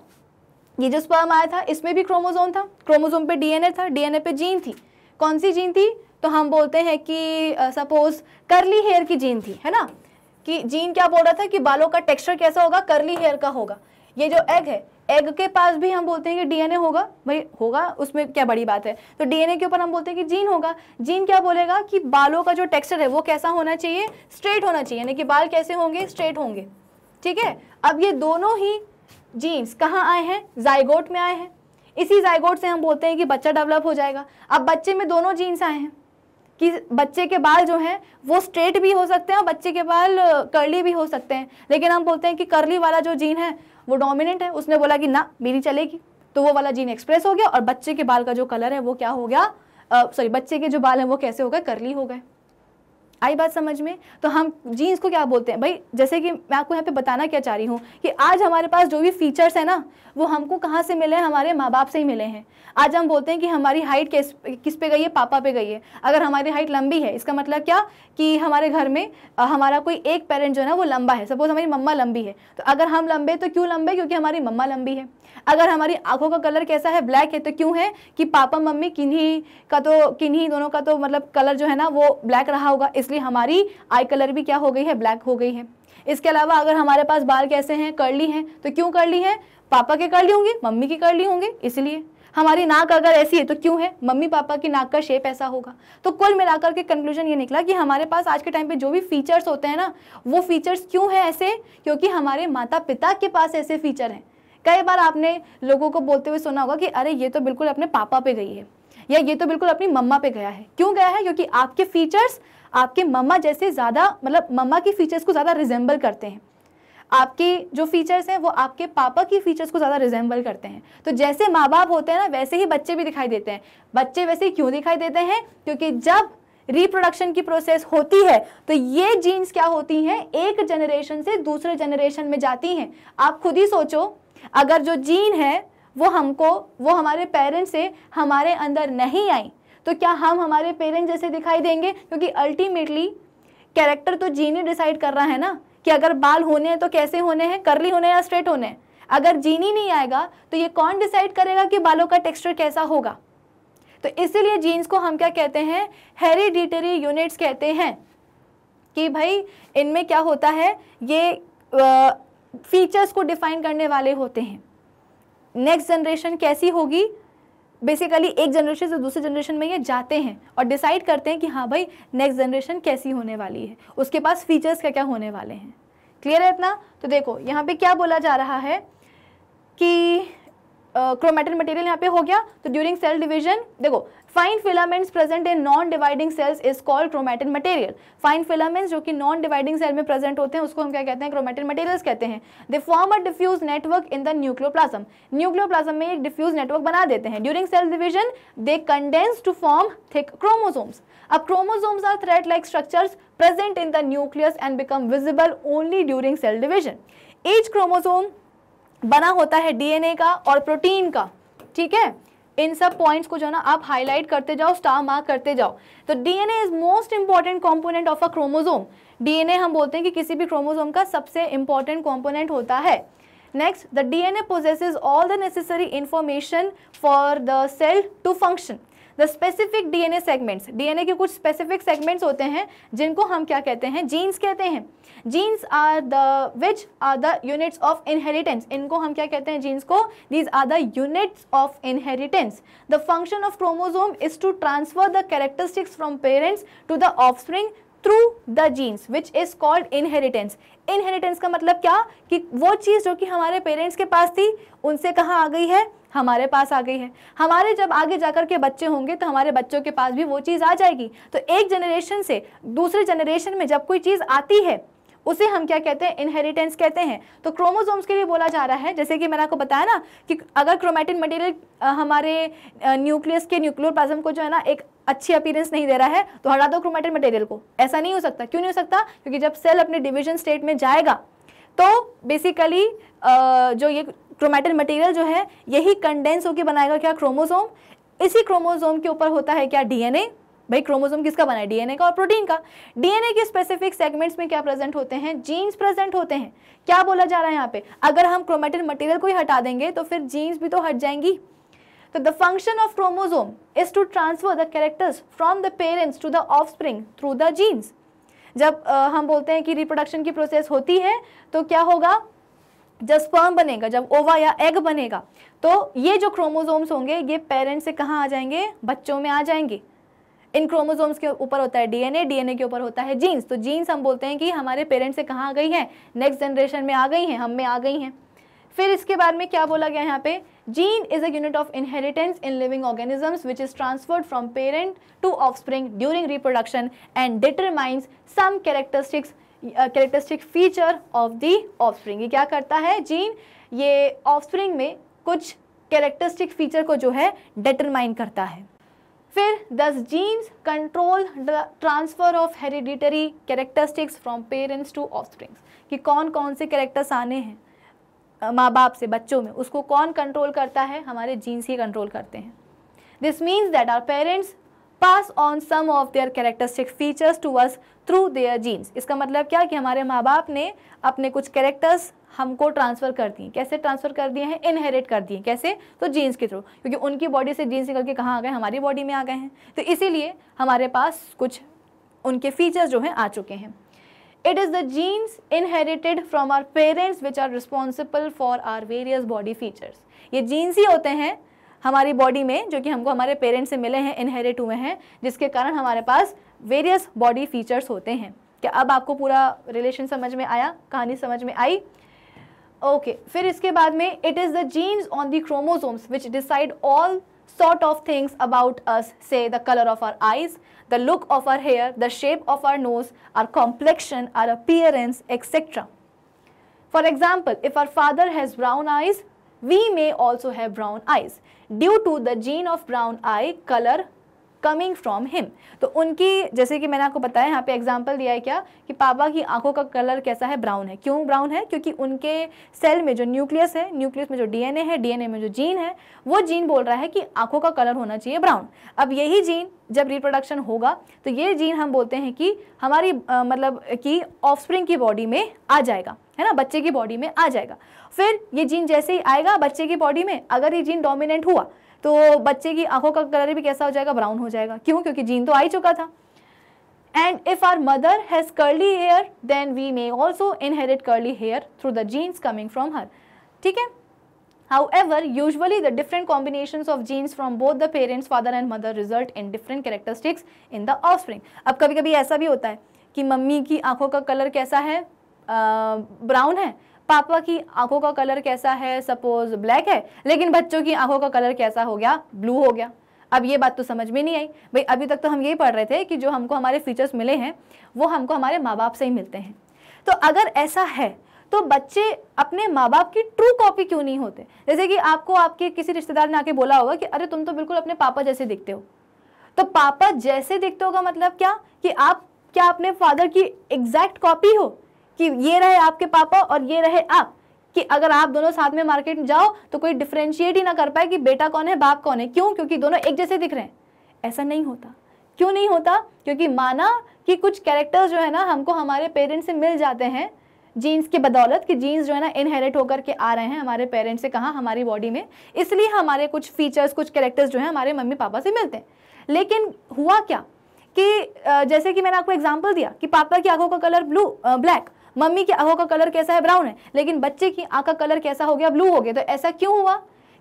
ये जो स्पर्म आया था इसमें भी क्रोमोजोम था क्रोमोजोम पे डीएनए था डीएनए पे जीन थी कौन सी जीन थी तो हम बोलते हैं कि सपोज करली हेयर की जीन थी है ना कि जीन क्या बोल रहा था कि बालों का टेक्सचर कैसा होगा करली हेयर का होगा ये जो एग है एग के पास भी हम बोलते हैं कि डीएनए होगा भाई होगा उसमें क्या बड़ी बात है तो डीएनए के ऊपर हम बोलते हैं कि जीन होगा जीन क्या बोलेगा कि बालों का जो टेक्सचर है वो कैसा होना चाहिए स्ट्रेट होना चाहिए यानी कि बाल कैसे होंगे स्ट्रेट होंगे ठीक है अब ये दोनों ही जीन्स कहाँ आए हैं जायगोट में आए हैं इसी जायगोट से हम बोलते हैं कि बच्चा डेवलप हो जाएगा अब बच्चे में दोनों जीन्स आए हैं कि बच्चे के बाल जो हैं वो स्ट्रेट भी हो सकते हैं और बच्चे के बाल कर्ली भी हो सकते हैं लेकिन हम बोलते हैं कि कर्ली वाला जो जीन है वो डोमिनेंट है उसने बोला कि ना मेरी चलेगी तो वो वाला जीन एक्सप्रेस हो गया और बच्चे के बाल का जो कलर है वो क्या हो गया सॉरी बच्चे के जो बाल हैं वो कैसे हो गए कर्ली हो गए आई बात समझ में तो हम जीन्स को क्या बोलते हैं भाई जैसे कि मैं आपको यहाँ पे बताना क्या चाह रही हूँ कि आज हमारे पास जो भी फीचर्स है ना वो हमको कहाँ से मिले हैं हमारे माँ बाप से ही मिले हैं आज हम बोलते हैं कि हमारी हाइट किस किस पे गई है पापा पे गई है अगर हमारी हाइट लंबी है इसका मतलब क्या कि हमारे घर में हमारा कोई एक पेरेंट जो है ना वो लंबा है सपोज हमारी मम्मा लंबी है तो अगर हम लंबे तो क्यों लंबे क्योंकि हमारी मम्मा लंबी है अगर हमारी आंखों का कलर कैसा है ब्लैक है तो क्यों है कि पापा मम्मी किन्हीं का तो किन्हीं दोनों का तो मतलब कलर जो है ना वो ब्लैक रहा होगा इस इसलिए हमारी आई कलर भी क्या हो गई है ब्लैक हो गई है इसके अलावा अगर हमारे पास बाल कैसे हैं कर्ली हैं तो क्यों कर्ली हैं पापा के कर्ली होंगे मम्मी के कर्ली होंगे इसलिए हमारी नाक अगर ऐसी है तो क्यों है मम्मी पापा की नाक का शेप ऐसा होगा तो कुल मिलाकर के कंक्लूजन ये निकला कि हमारे पास आज के टाइम पे जो भी फीचर्स होते हैं ना वो फीचर्स क्यों हैं ऐसे क्योंकि हमारे माता पिता के पास ऐसे फीचर हैं कई बार आपने लोगों को बोलते हुए सुना होगा कि अरे ये तो बिल्कुल अपने पापा पे गई है या ये तो बिल्कुल अपनी मम्मा पे गया है क्यों गया है क्योंकि आपके फीचर्स आपके मम्मा जैसे ज़्यादा मतलब मम्मा की फीचर्स को ज़्यादा रिजेंबल करते हैं आपके जो फीचर्स हैं वो आपके पापा की फीचर्स को ज़्यादा रिजेंबल करते हैं तो जैसे माँ बाप होते हैं ना वैसे ही बच्चे भी दिखाई देते हैं बच्चे वैसे क्यों दिखाई देते हैं क्योंकि जब रिप्रोडक्शन की प्रोसेस होती है तो ये जीन्स क्या होती हैं एक जनरेशन से दूसरे जनरेशन में जाती हैं आप खुद ही सोचो अगर जो जीन है वो हमको वो हमारे पेरेंट्स से हमारे अंदर नहीं आई तो क्या हम हमारे पेरेंट्स जैसे दिखाई देंगे क्योंकि अल्टीमेटली कैरेक्टर तो जीन ही डिसाइड कर रहा है ना कि अगर बाल होने हैं तो कैसे होने हैं करली होने या स्ट्रेट होने हैं अगर जीन ही नहीं आएगा तो ये कौन डिसाइड करेगा कि बालों का टेक्स्चर कैसा होगा तो इसीलिए जीन्स को हम क्या कहते हैं हेरिडिटरी यूनिट्स कहते हैं कि भाई इनमें क्या होता है ये फीचर्स को डिफाइन करने वाले होते हैं नेक्स्ट जनरेशन कैसी होगी बेसिकली एक जनरेशन से दूसरे जनरेशन में ये जाते हैं और डिसाइड करते हैं कि हाँ भाई नेक्स्ट जनरेशन कैसी होने वाली है उसके पास फीचर्स क्या क्या होने वाले हैं क्लियर है इतना तो देखो यहाँ पे क्या बोला जा रहा है कि क्रोमेटिन मटेरियल यहाँ पे हो गया तो ड्यूरिंग सेल डिवीजन देखो fine filaments present in non dividing cells is called chromatin material fine filaments जो कि नॉन डिवाइडिंग सेल में प्रेजेंट होते हैं उसको हम क्या कहते हैं क्रोमेटिन मटेरियल्स कहते हैं they form a diffuse network in the nucleoplasm nucleoplasm में एक डिफ्यूज नेटवर्क बना देते हैं during cell division they condense to form thick chromosomes अब chromosomes are thread like structures present in the nucleus and become visible only during cell division each chromosome बना होता है DNA का और प्रोटीन का ठीक है इन सब पॉइंट्स को जो है ना आप हाईलाइट करते जाओ स्टार मार्क करते जाओ तो DNA is most important component of a chromosome DNA हम बोलते हैं कि किसी भी क्रोमोजोम का सबसे इंपॉर्टेंट कॉम्पोनेंट होता है next the DNA possesses all the necessary information for the cell to function the specific DNA segments DNA के कुछ स्पेसिफिक सेगमेंट्स होते हैं जिनको हम क्या कहते हैं जीन्स कहते हैं genes are the which are the units of inheritance इनको हम क्या कहते हैं जीन्स को these are the units of inheritance the function of chromosome is to transfer the characteristics from parents to the offspring through the genes which is called inheritance inheritance का मतलब क्या कि वो चीज़ जो कि हमारे पेरेंट्स के पास थी उनसे कहाँ आ गई है हमारे पास आ गई है हमारे जब आगे जाकर के बच्चे होंगे तो हमारे बच्चों के पास भी वो चीज़ आ जाएगी तो एक जनरेशन से दूसरे जनरेशन में जब कोई चीज़ आती है उसे हम क्या कहते हैं इनहेरिटेंस कहते हैं तो क्रोमोजोम्स के लिए बोला जा रहा है जैसे कि मैंने आपको बताया ना कि अगर क्रोमेटिन मटेरियल हमारे न्यूक्लियस के न्यूक्लियोप्लाज्म को जो है ना एक अच्छी अपीरेंस नहीं दे रहा है तो हटा दो क्रोमेटिन मटेरियल को ऐसा नहीं हो सकता क्यों नहीं हो सकता क्योंकि जब सेल अपने डिविजन स्टेट में जाएगा तो बेसिकली जो ये क्रोमेटिन मटेरियल जो है यही कंडेंस होकर बनाएगा क्या क्रोमोजोम इसी क्रोमोजोम के ऊपर होता है क्या डीएनए भाई क्रोमोसोम किसका बना है डीएनए का और प्रोटीन का डीएनए के स्पेसिफिक सेगमेंट्स में क्या प्रेजेंट होते हैं जीन्स प्रेजेंट होते हैं क्या बोला जा रहा है यहाँ पे अगर हम क्रोमेटिन मटेरियल को ही हटा देंगे तो फिर जीन्स भी तो हट जाएंगी तो the function of chromosome is to transfer the characters from the parents to the spring through the genes जब आ, हम बोलते हैं कि रिप्रोडक्शन की प्रोसेस होती है तो क्या होगा जब स्पर्म बनेगा जब ओवा या एग बनेगा तो ये जो क्रोमोसोम्स होंगे ये पेरेंट्स से कहाँ आ जाएंगे बच्चों में आ जाएंगे इन क्रोमोसोम्स के ऊपर होता है डीएनए डीएनए के ऊपर होता है जीन्स तो जीन्स हम बोलते हैं कि हमारे पेरेंट्स से कहाँ आ गई हैं नेक्स्ट जनरेशन में आ गई हैं हम में आ गई हैं फिर इसके बारे में क्या बोला गया यहाँ पे gene is a unit of inheritance in living organisms which is transferred from parent to off during reproduction and determines some characteristics characteristic feature of the off ये क्या करता है जीन ये ऑफ में कुछ कैरेक्टरिस्टिक फीचर को जो है डिटरमाइन करता है फिर thus genes control transfer of hereditary characteristics from parents to off कि कौन कौन से कैरेक्टर्स आने हैं माँ बाप से बच्चों में उसको कौन कंट्रोल करता है हमारे जीन्स ही कंट्रोल करते हैं this means that our parents pass on some of their characteristic features to us through their genes इसका मतलब क्या कि हमारे माँ बाप ने अपने कुछ कैरेक्टर्स हमको ट्रांसफ़र कर दिए कैसे ट्रांसफ़र कर दिए हैं इनहेरिट कर दिए कैसे तो जीन्स के थ्रू क्योंकि उनकी बॉडी से जीन्स निकल के कहाँ आ गए हमारी बॉडी में आ गए हैं तो इसीलिए हमारे पास कुछ उनके फीचर्स जो हैं आ चुके हैं it is the genes inherited from our parents which are responsible for our various body features ये जीन्स ही होते हैं हमारी बॉडी में जो कि हमको हमारे पेरेंट्स से मिले हैं इनहेरिट हुए हैं जिसके कारण हमारे पास वेरियस बॉडी फीचर्स होते हैं क्या अब आपको पूरा रिलेशन समझ में आया कहानी समझ में आई ओके okay, फिर इसके बाद में it is the genes on the chromosomes which decide all sort of things about us say the colour of our eyes the look of our hair the shape of our nose our complexion our appearance etcetera for example if our father has brown eyes we may also have brown eyes due to the gene of brown eye color coming from him तो उनकी जैसे कि मैंने आपको बताया यहाँ पे example दिया है क्या कि पापा की आंखों का कलर कैसा है ब्राउन है क्यों ब्राउन है क्योंकि उनके सेल में जो न्यूक्लियस है न्यूक्लियस में जो ए है ए में जो जीन है वो जीन बोल रहा है कि आंखों का कलर होना चाहिए ब्राउन अब यही जीन जब रिप्रोडक्शन होगा तो ये जीन हम बोलते हैं कि हमारी आ, मतलब कि स्प्रिंग की बॉडी में आ जाएगा है ना बच्चे की बॉडी में आ जाएगा फिर ये जीन जैसे ही आएगा बच्चे की बॉडी में अगर ये जीन डोमिनेंट हुआ तो बच्चे की आंखों का कलर भी कैसा हो जाएगा ब्राउन हो जाएगा क्यों क्योंकि जीन तो आ ही चुका था and if our mother has curly hair then we may also inherit curly hair through the genes coming from her ठीक है however usually the different combination of genes from both the parents father and mother result in different characteristics in the off अब कभी कभी ऐसा भी होता है कि मम्मी की आंखों का कलर कैसा है ब्राउन है पापा की आंखों का कलर कैसा है सपोज ब्लैक है लेकिन बच्चों की आंखों का कलर कैसा हो गया ब्लू हो गया अब ये बात तो समझ में नहीं आई भाई अभी तक तो हम यही पढ़ रहे थे कि जो हमको हमारे फीचर्स मिले हैं वो हमको हमारे माँ बाप से ही मिलते हैं तो अगर ऐसा है तो बच्चे अपने माँ बाप की ट्रू कॉपी क्यों नहीं होते जैसे कि आपको आपके किसी रिश्तेदार ने आके बोला होगा कि अरे तुम तो बिल्कुल अपने पापा जैसे दिखते हो तो पापा जैसे दिखते होगा मतलब क्या कि आप क्या अपने फादर की एग्जैक्ट कॉपी हो कि ये रहे आपके पापा और ये रहे आप कि अगर आप दोनों साथ में मार्केट में जाओ तो कोई डिफ्रेंशिएट ही ना कर पाए कि बेटा कौन है बाप कौन है क्यों क्योंकि दोनों एक जैसे दिख रहे हैं ऐसा नहीं होता क्यों नहीं होता क्योंकि माना कि कुछ कैरेक्टर्स जो है ना हमको हमारे पेरेंट्स से मिल जाते हैं जीन्स के बदौलत कि जीन्स जो है ना इनहेरिट होकर के आ रहे हैं हमारे पेरेंट्स से कहाँ हमारी बॉडी में इसलिए हमारे कुछ फीचर्स कुछ कैरेक्टर्स जो हैं हमारे मम्मी पापा से मिलते हैं लेकिन हुआ क्या कि जैसे कि मैंने आपको एग्जाम्पल दिया कि पापा की आंखों का कलर ब्लू ब्लैक मम्मी की आंखों का कलर कैसा है ब्राउन है लेकिन बच्चे की आंख का कलर कैसा हो गया ब्लू हो गया तो ऐसा क्यों हुआ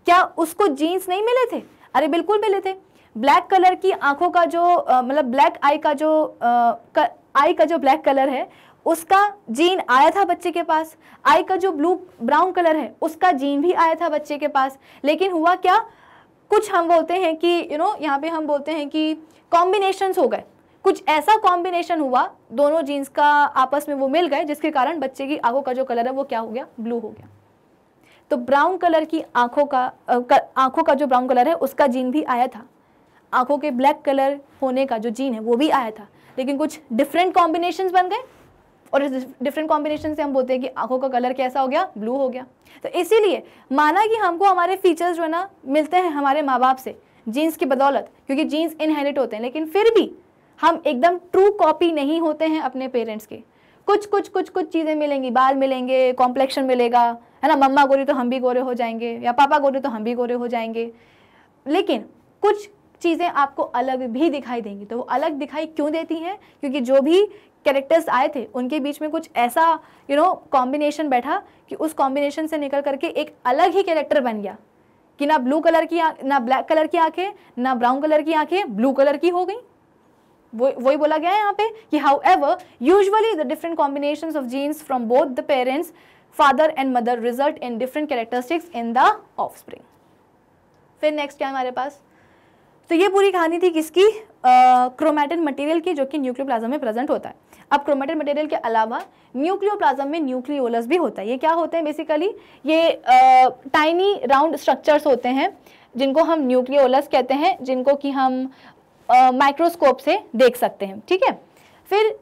क्या उसको जीन्स नहीं मिले थे अरे बिल्कुल मिले थे ब्लैक कलर की आंखों का जो मतलब ब्लैक आई का जो आई का जो ब्लैक कलर है उसका जीन आया था बच्चे के पास आई का जो ब्लू ब्राउन कलर है उसका जीन भी आया था बच्चे के पास लेकिन हुआ क्या कुछ हम बोलते हैं कि यू you नो know, यहाँ पे हम बोलते हैं कि कॉम्बिनेशंस हो गए कुछ ऐसा कॉम्बिनेशन हुआ दोनों जीन्स का आपस में वो मिल गए जिसके कारण बच्चे की आंखों का जो कलर है वो क्या हो गया ब्लू हो गया तो ब्राउन कलर की आंखों का आंखों का जो ब्राउन कलर है उसका जीन भी आया था आंखों के ब्लैक कलर होने का जो जीन है वो भी आया था लेकिन कुछ डिफरेंट कॉम्बिनेशन बन गए और इस डिफरेंट कॉम्बिनेशन से हम बोलते हैं कि आंखों का कलर कैसा हो गया ब्लू हो गया तो इसीलिए माना कि हमको हमारे फीचर्स जो है ना मिलते हैं हमारे माँ बाप से जीन्स की बदौलत क्योंकि जीन्स इनहेरिट होते हैं लेकिन फिर भी हम एकदम ट्रू कॉपी नहीं होते हैं अपने पेरेंट्स के कुछ कुछ कुछ कुछ चीज़ें मिलेंगी बाल मिलेंगे कॉम्प्लेक्शन मिलेगा है ना मम्मा गोरे तो हम भी गोरे हो जाएंगे या पापा गोरे तो हम भी गोरे हो जाएंगे लेकिन कुछ चीज़ें आपको अलग भी दिखाई देंगी तो वो अलग दिखाई क्यों देती हैं क्योंकि जो भी कैरेक्टर्स आए थे उनके बीच में कुछ ऐसा यू नो कॉम्बिनेशन बैठा कि उस कॉम्बिनेशन से निकल करके एक अलग ही कैरेक्टर बन गया कि ना ब्लू कलर की ना ब्लैक कलर की आंखें ना ब्राउन कलर की आंखें ब्लू कलर की हो गई वही बोला गया है यहाँ पे कि however usually the different combination of genes from both the parents father and mother result in different characteristics in the offspring फिर नेक्स्ट क्या हमारे पास तो ये पूरी कहानी थी किसकी क्रोमेटेड मटेरियल की जो कि न्यूक्लियोप्लाज्म में प्रेजेंट होता है अब क्रोमेटिन मटेरियल के अलावा न्यूक्लियोप्लाज्म में न्यूक्लियोलस भी होता है ये क्या होते हैं बेसिकली ये टाइनी राउंड स्ट्रक्चर्स होते हैं जिनको हम न्यूक्लियोलस कहते हैं जिनको कि हम माइक्रोस्कोप से देख सकते हैं ठीक है फिर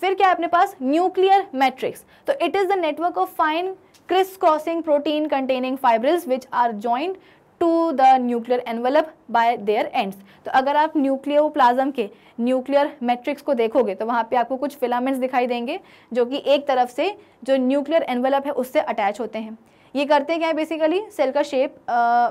फिर क्या है अपने पास न्यूक्लियर मैट्रिक्स तो it is the network of fine criss crossing protein containing fibrils which are joint to the nuclear envelope by their ends तो अगर आप न्यूक्लियोप्लाज्म के न्यूक्लियर मैट्रिक्स को देखोगे तो वहाँ पे आपको कुछ फिलामेंट्स दिखाई देंगे जो कि एक तरफ से जो न्यूक्लियर एनवलप है उससे अटैच होते हैं ये करते क्या है बेसिकली सेल का शेप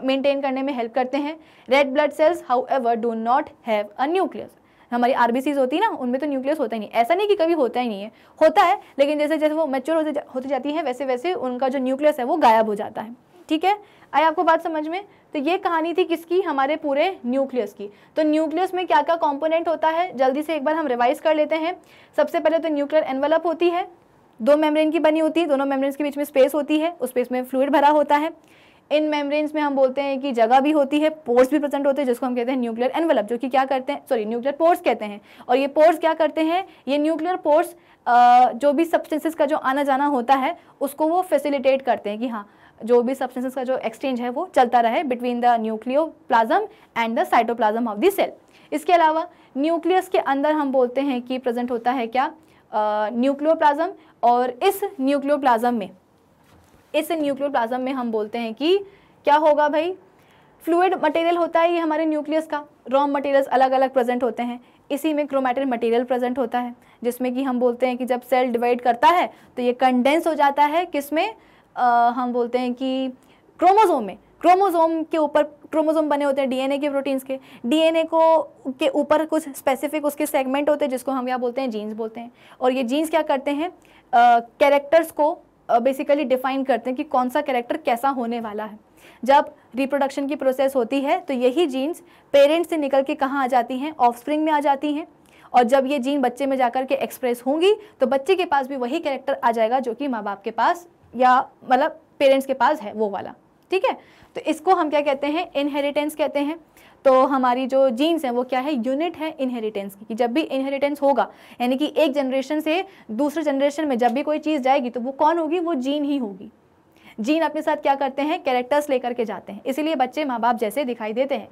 मेंटेन uh, करने में हेल्प करते हैं red blood cells however do not have a nucleus हमारी आरबीसीज होती है ना उनमें तो न्यूक्लियस होता ही नहीं ऐसा नहीं कि कभी होता ही नहीं है होता है लेकिन जैसे जैसे वो मेच्योर होते जा, होती जाती है वैसे वैसे उनका जो न्यूक्लियस है वो गायब हो जाता है ठीक है आई आपको बात समझ में तो ये कहानी थी किसकी हमारे पूरे न्यूक्लियस की तो न्यूक्लियस में क्या क्या कंपोनेंट होता है जल्दी से एक बार हम रिवाइज कर लेते हैं सबसे पहले तो न्यूक्लियर एनवलप होती है दो मेम्ब्रेन की बनी होती है दोनों मेम्ब्रेन के बीच में स्पेस होती है उस स्पेस में फ्लूड भरा होता है इन मेम्ब्रेन में हम बोलते हैं कि जगह भी होती है पोर्स भी प्रेजेंट होते हैं जिसको हम कहते हैं न्यूक्लियर एनवलप जो कि क्या करते हैं सॉरी न्यूक्लियर पोर्स कहते हैं और ये पोर्स क्या करते हैं ये न्यूक्लियर पोर्स जो भी सब्सटेंसेस का जो आना जाना होता है उसको वो फैसिलिटेट करते हैं कि हाँ जो भी सब्सटेंसेस का जो एक्सचेंज है वो चलता रहे between the nucleoplasm and the cytoplasm of the cell इसके अलावा न्यूक्लियस के अंदर हम बोलते हैं कि प्रेजेंट होता है क्या न्यूक्लियोप्लाज्म और इस न्यूक्लियोप्लाज्म में इस न्यूक्लियोप्लाज्म में हम बोलते हैं कि क्या होगा भाई फ्लूड मटेरियल होता है ये हमारे न्यूक्लियस का रॉ मटेरियल्स अलग अलग प्रेजेंट होते हैं इसी में क्रोमेटिन मटेरियल प्रेजेंट होता है जिसमें कि हम बोलते हैं कि जब सेल डिवाइड करता है तो ये कंडेंस हो जाता है किसमें हम बोलते हैं कि क्रोमोजोम में क्रोमोजोम के ऊपर क्रोमोजोम बने होते हैं डीएनए के प्रोटीन्स के डीएनए को के ऊपर कुछ स्पेसिफिक उसके सेगमेंट होते हैं जिसको हम यहाँ बोलते हैं जीन्स बोलते हैं और ये जीन्स क्या करते हैं कैरेक्टर्स uh, को बेसिकली uh, डिफाइन करते हैं कि कौन सा कैरेक्टर कैसा होने वाला है जब रिप्रोडक्शन की प्रोसेस होती है तो यही जीन्स पेरेंट्स से निकल के कहाँ आ जाती हैं ऑफस्प्रिंग में आ जाती हैं और जब ये जीन बच्चे में जाकर के एक्सप्रेस होंगी तो बच्चे के पास भी वही कैरेक्टर आ जाएगा जो कि माँ बाप के पास या मतलब पेरेंट्स के पास है वो वाला ठीक है तो इसको हम क्या कहते हैं इनहेरिटेंस कहते हैं तो हमारी जो जीन्स हैं वो क्या है यूनिट है इनहेरिटेंस की कि जब भी इनहेरिटेंस होगा यानी कि एक जनरेशन से दूसरे जनरेशन में जब भी कोई चीज़ जाएगी तो वो कौन होगी वो जीन ही होगी जीन अपने साथ क्या करते हैं कैरेक्टर्स लेकर के जाते हैं इसीलिए बच्चे माँ बाप जैसे दिखाई देते हैं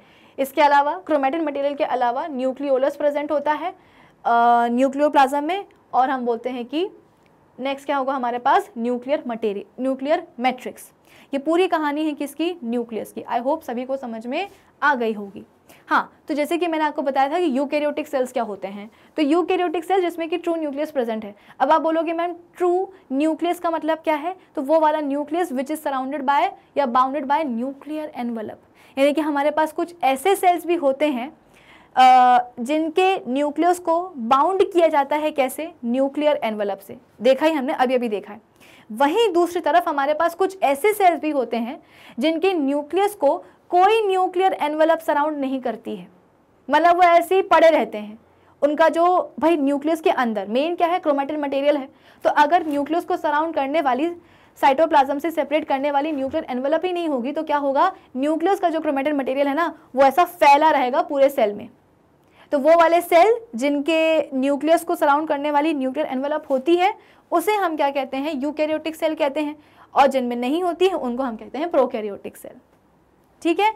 इसके अलावा क्रोमेटिन मटेरियल के अलावा न्यूक्लियोलस प्रेजेंट होता है न्यूक्लियोप्लाज्म में और हम बोलते हैं कि नेक्स्ट क्या होगा हमारे पास न्यूक्लियर मटेरियल न्यूक्लियर मैट्रिक्स ये पूरी कहानी है किसकी न्यूक्लियस की आई होप सभी को समझ में आ गई होगी हाँ तो जैसे कि मैंने आपको बताया था कि यूकैरियोटिक सेल्स क्या होते हैं तो यूकैरियोटिक सेल जिसमें कि ट्रू न्यूक्लियस प्रेजेंट है अब आप बोलोगे मैम ट्रू न्यूक्लियस का मतलब क्या है तो वो वाला nucleus which is surrounded by या बाउंडेड बाय न्यूक्लियर एनवलप यानी कि हमारे पास कुछ ऐसे सेल्स भी होते हैं जिनके न्यूक्लियस को बाउंड किया जाता है कैसे न्यूक्लियर एनवलप से देखा ही हमने अभी अभी देखा है वहीं दूसरी तरफ हमारे पास कुछ ऐसे सेल्स भी होते हैं जिनके न्यूक्लियस को कोई न्यूक्लियर एनवेलप सराउंड नहीं करती है मतलब वो ऐसे ही पड़े रहते हैं उनका जो भाई न्यूक्लियस के अंदर मेन क्या है क्रोमेटिन मटेरियल है तो अगर न्यूक्लियस को सराउंड करने वाली साइटोप्लाज्म से सेपरेट करने वाली न्यूक्लियर एनवेलप ही नहीं होगी तो क्या होगा न्यूक्लियस का जो क्रोमेटिन मटेरियल है ना वो ऐसा फैला रहेगा पूरे सेल में तो वो वाले सेल जिनके न्यूक्लियस को सराउंड करने वाली न्यूक्लियर एनवेलप होती है उसे हम क्या कहते हैं यूकैरियोटिक सेल कहते हैं और जिनमें नहीं होती है उनको हम कहते हैं प्रोकैरियोटिक सेल ठीक है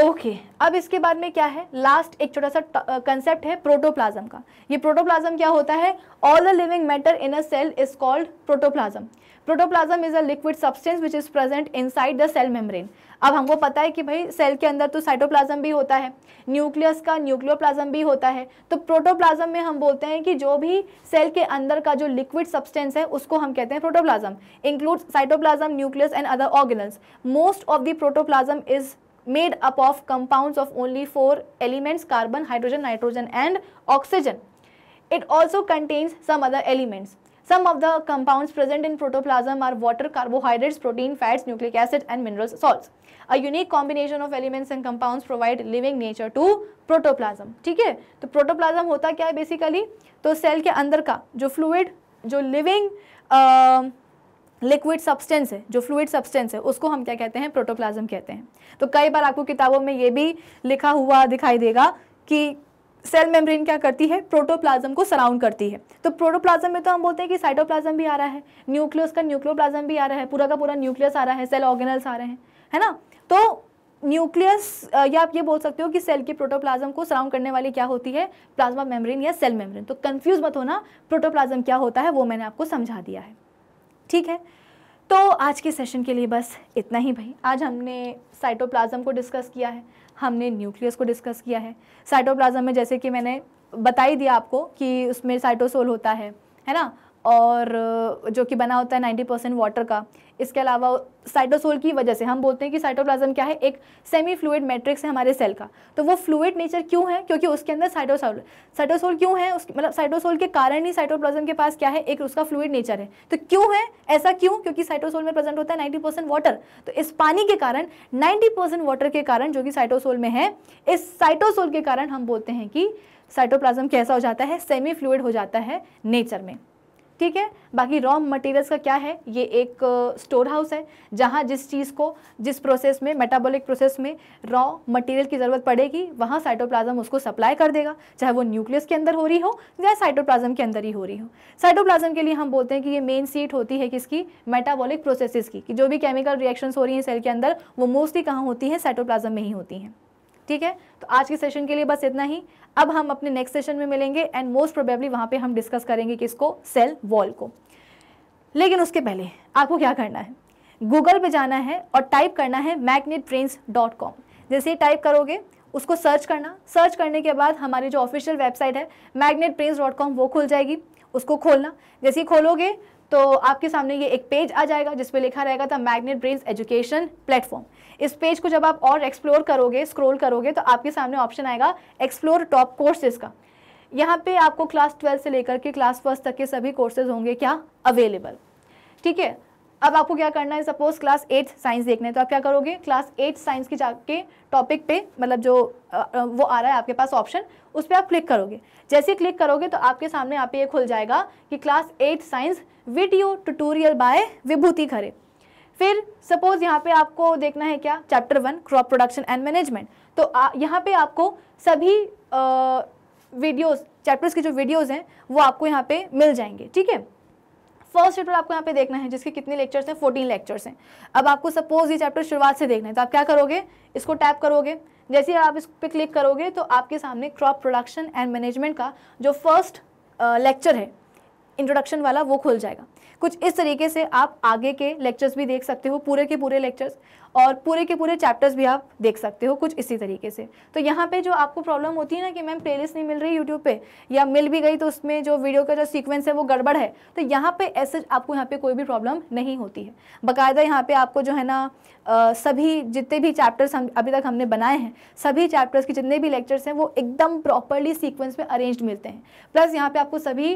ओके okay, अब इसके बाद में क्या है लास्ट एक छोटा सा कंसेप्ट है प्रोटोप्लाज्म का ये प्रोटोप्लाज्म क्या होता है all the living matter in a cell is called protoplasm protoplasm is a liquid substance which is present inside the cell membrane अब हमको पता है कि भाई सेल के अंदर तो साइटोप्लाज्म भी होता है न्यूक्लियस का न्यूक्लियोप्लाज्म भी होता है तो प्रोटोप्लाज्म में हम बोलते हैं कि जो भी सेल के अंदर का जो लिक्विड सब्सटेंस है उसको हम कहते हैं protoplasm include cytoplasm nucleus and other organelles most of the protoplasm is made up of compounds of only four elements carbon hydrogen nitrogen and oxygen it also contains some other elements some of the compounds present in protoplasm are water carbohydrates protein fats nucleic acid and minerals salts a unique combination of elements and compounds provide living nature to protoplasm ठीक है तो protoplasm होता क्या है basically तो cell के अंदर का जो fluid जो living uh, लिक्विड सब्सटेंस है जो फ्लूड सब्सटेंस है उसको हम क्या कहते हैं प्रोटोप्लाज्म कहते हैं तो कई बार आपको किताबों में ये भी लिखा हुआ दिखाई देगा कि सेल मेम्ब्रेन क्या करती है प्रोटोप्लाज्म को सराउंड करती है तो प्रोटोप्लाज्म में तो हम बोलते हैं कि साइटोप्लाज्म भी आ रहा है न्यूक्लियस का न्यूक्लियोप्लाज्म भी आ रहा है पूरा का पूरा न्यूक्लियस आ रहा है सेल ऑर्गेनल्स आ रहे हैं है ना तो न्यूक्लियस या आप ये बोल सकते हो कि सेल की प्रोटोप्लाज्म को सराउंड करने वाली क्या होती है प्लाज्मा मेम्ब्रेन या सेल मेम्ब्रेन तो कंफ्यूज मत होना प्रोटोप्लाज्म क्या होता है वो मैंने आपको समझा दिया है ठीक है तो आज के सेशन के लिए बस इतना ही भाई आज हमने साइटोप्लाज्म को डिस्कस किया है हमने न्यूक्लियस को डिस्कस किया है साइटोप्लाज्म में जैसे कि मैंने बता ही दिया आपको कि उसमें साइटोसोल होता है है ना और जो कि बना होता है 90 परसेंट वाटर का इसके अलावा साइटोसोल की वजह से हम बोलते हैं कि साइटोप्लाज्म क्या है एक सेमी फ्लूड मैट्रिक्स है हमारे सेल का तो वो फ्लूड नेचर क्यों है क्योंकि उसके अंदर साइटोसोल साइटोसोल क्यों है उस मतलब साइटोसोल के कारण ही साइटोप्लाज्म के पास क्या है एक उसका फ्लूड नेचर है तो क्यों है ऐसा क्यों क्योंकि साइटोसोल में प्रेजेंट होता है नाइन्टी वाटर तो इस पानी के कारण नाइन्टी वाटर के कारण जो कि साइटोसोल में है इस साइटोसोल के कारण हम बोलते हैं कि साइटोप्लाज्म कैसा हो जाता है सेमी फ्लूड हो जाता है नेचर में ठीक है बाकी रॉ मटेरियल्स का क्या है ये एक स्टोर हाउस है जहाँ जिस चीज़ को जिस प्रोसेस में मेटाबॉलिक प्रोसेस में रॉ मटेरियल की ज़रूरत पड़ेगी वहाँ साइटोप्लाज्म उसको सप्लाई कर देगा चाहे वो न्यूक्लियस के अंदर हो रही हो या साइटोप्लाज्म के अंदर ही हो रही हो साइटोप्लाज्म के लिए हम बोलते हैं कि ये मेन सीट होती है किसकी मेटाबॉलिक प्रोसेसिस की कि जो भी केमिकल रिएक्शंस हो रही हैं सेल के अंदर वो मोस्टली कहाँ होती है साइटोप्लाज्म में ही होती हैं ठीक है तो आज के सेशन के लिए बस इतना ही अब हम अपने नेक्स्ट सेशन में मिलेंगे एंड मोस्ट प्रोबेबली वहां पे हम डिस्कस करेंगे कि इसको सेल वॉल को लेकिन उसके पहले आपको क्या करना है गूगल पे जाना है और टाइप करना है मैगनेट ट्रेन्स डॉट कॉम जैसे ही टाइप करोगे उसको सर्च करना सर्च करने के बाद हमारी जो ऑफिशियल वेबसाइट है मैगनेट प्रिंस डॉट कॉम वो खुल जाएगी उसको खोलना जैसे ही खोलोगे तो आपके सामने ये एक पेज आ जाएगा जिसपे लिखा रहेगा था मैग्नेट ब्रेन्स एजुकेशन प्लेटफॉर्म इस पेज को जब आप और एक्सप्लोर करोगे स्क्रोल करोगे तो आपके सामने ऑप्शन आएगा एक्सप्लोर टॉप कोर्सेज का यहाँ पे आपको क्लास ट्वेल्थ से लेकर के क्लास फर्स्ट तक के सभी कोर्सेज होंगे क्या अवेलेबल ठीक है अब आपको क्या करना है सपोज क्लास एट साइंस देखना है तो आप क्या करोगे क्लास एट साइंस की जाके टॉपिक पे मतलब जो वो आ रहा है आपके पास ऑप्शन उस पर आप क्लिक करोगे जैसे क्लिक करोगे तो आपके सामने आप ये खुल जाएगा कि class eight science video tutorial by Vibhuti Khare फिर सपोज यहाँ पे आपको देखना है क्या chapter one crop production and management तो यहाँ पे आपको सभी वीडियोस चैप्टर्स के जो वीडियोस हैं वो आपको यहाँ पे मिल जाएंगे ठीक है फर्स्ट चैप्टर आपको यहाँ पे देखना है जिसके कितने लेक्चर्स हैं फोर्टीन लेक्चर्स हैं अब आपको सपोज ये चैप्टर शुरुआत से देखना है तो आप क्या करोगे इसको टैप करोगे जैसे ही आप इस पर क्लिक करोगे तो आपके सामने क्रॉप प्रोडक्शन एंड मैनेजमेंट का जो फर्स्ट लेक्चर है इंट्रोडक्शन वाला वो खुल जाएगा कुछ इस तरीके से आप आगे के लेक्चर्स भी देख सकते हो पूरे के पूरे लेक्चर्स और पूरे के पूरे चैप्टर्स भी आप देख सकते हो कुछ इसी तरीके से तो यहाँ पे जो आपको प्रॉब्लम होती है ना कि मैम प्लेलिस्ट नहीं मिल रही यूट्यूब पे या मिल भी गई तो उसमें जो वीडियो का जो सीक्वेंस है वो गड़बड़ है तो यहाँ पे ऐसे आपको यहाँ पे कोई भी प्रॉब्लम नहीं होती है बाकायदा यहाँ पे आपको जो है ना सभी जितने भी चैप्टर्स हम अभी तक हमने बनाए हैं सभी चैप्टर्स के जितने भी लेक्चर्स हैं वो एकदम प्रॉपरली सीक्वेंस में अरेंज्ड मिलते हैं प्लस यहाँ पे आपको सभी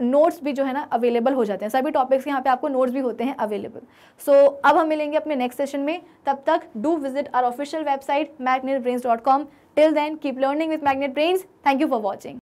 नोट्स भी जो है ना अवेलेबल हो जाते हैं सभी टॉपिक्स यहाँ पे आपको नोट्स भी होते हैं अवेलेबल सो so, अब हम मिलेंगे अपने नेक्स्ट सेशन में तब तक do visit our official website Magnet till then keep learning with Magnet Brains thank you for watching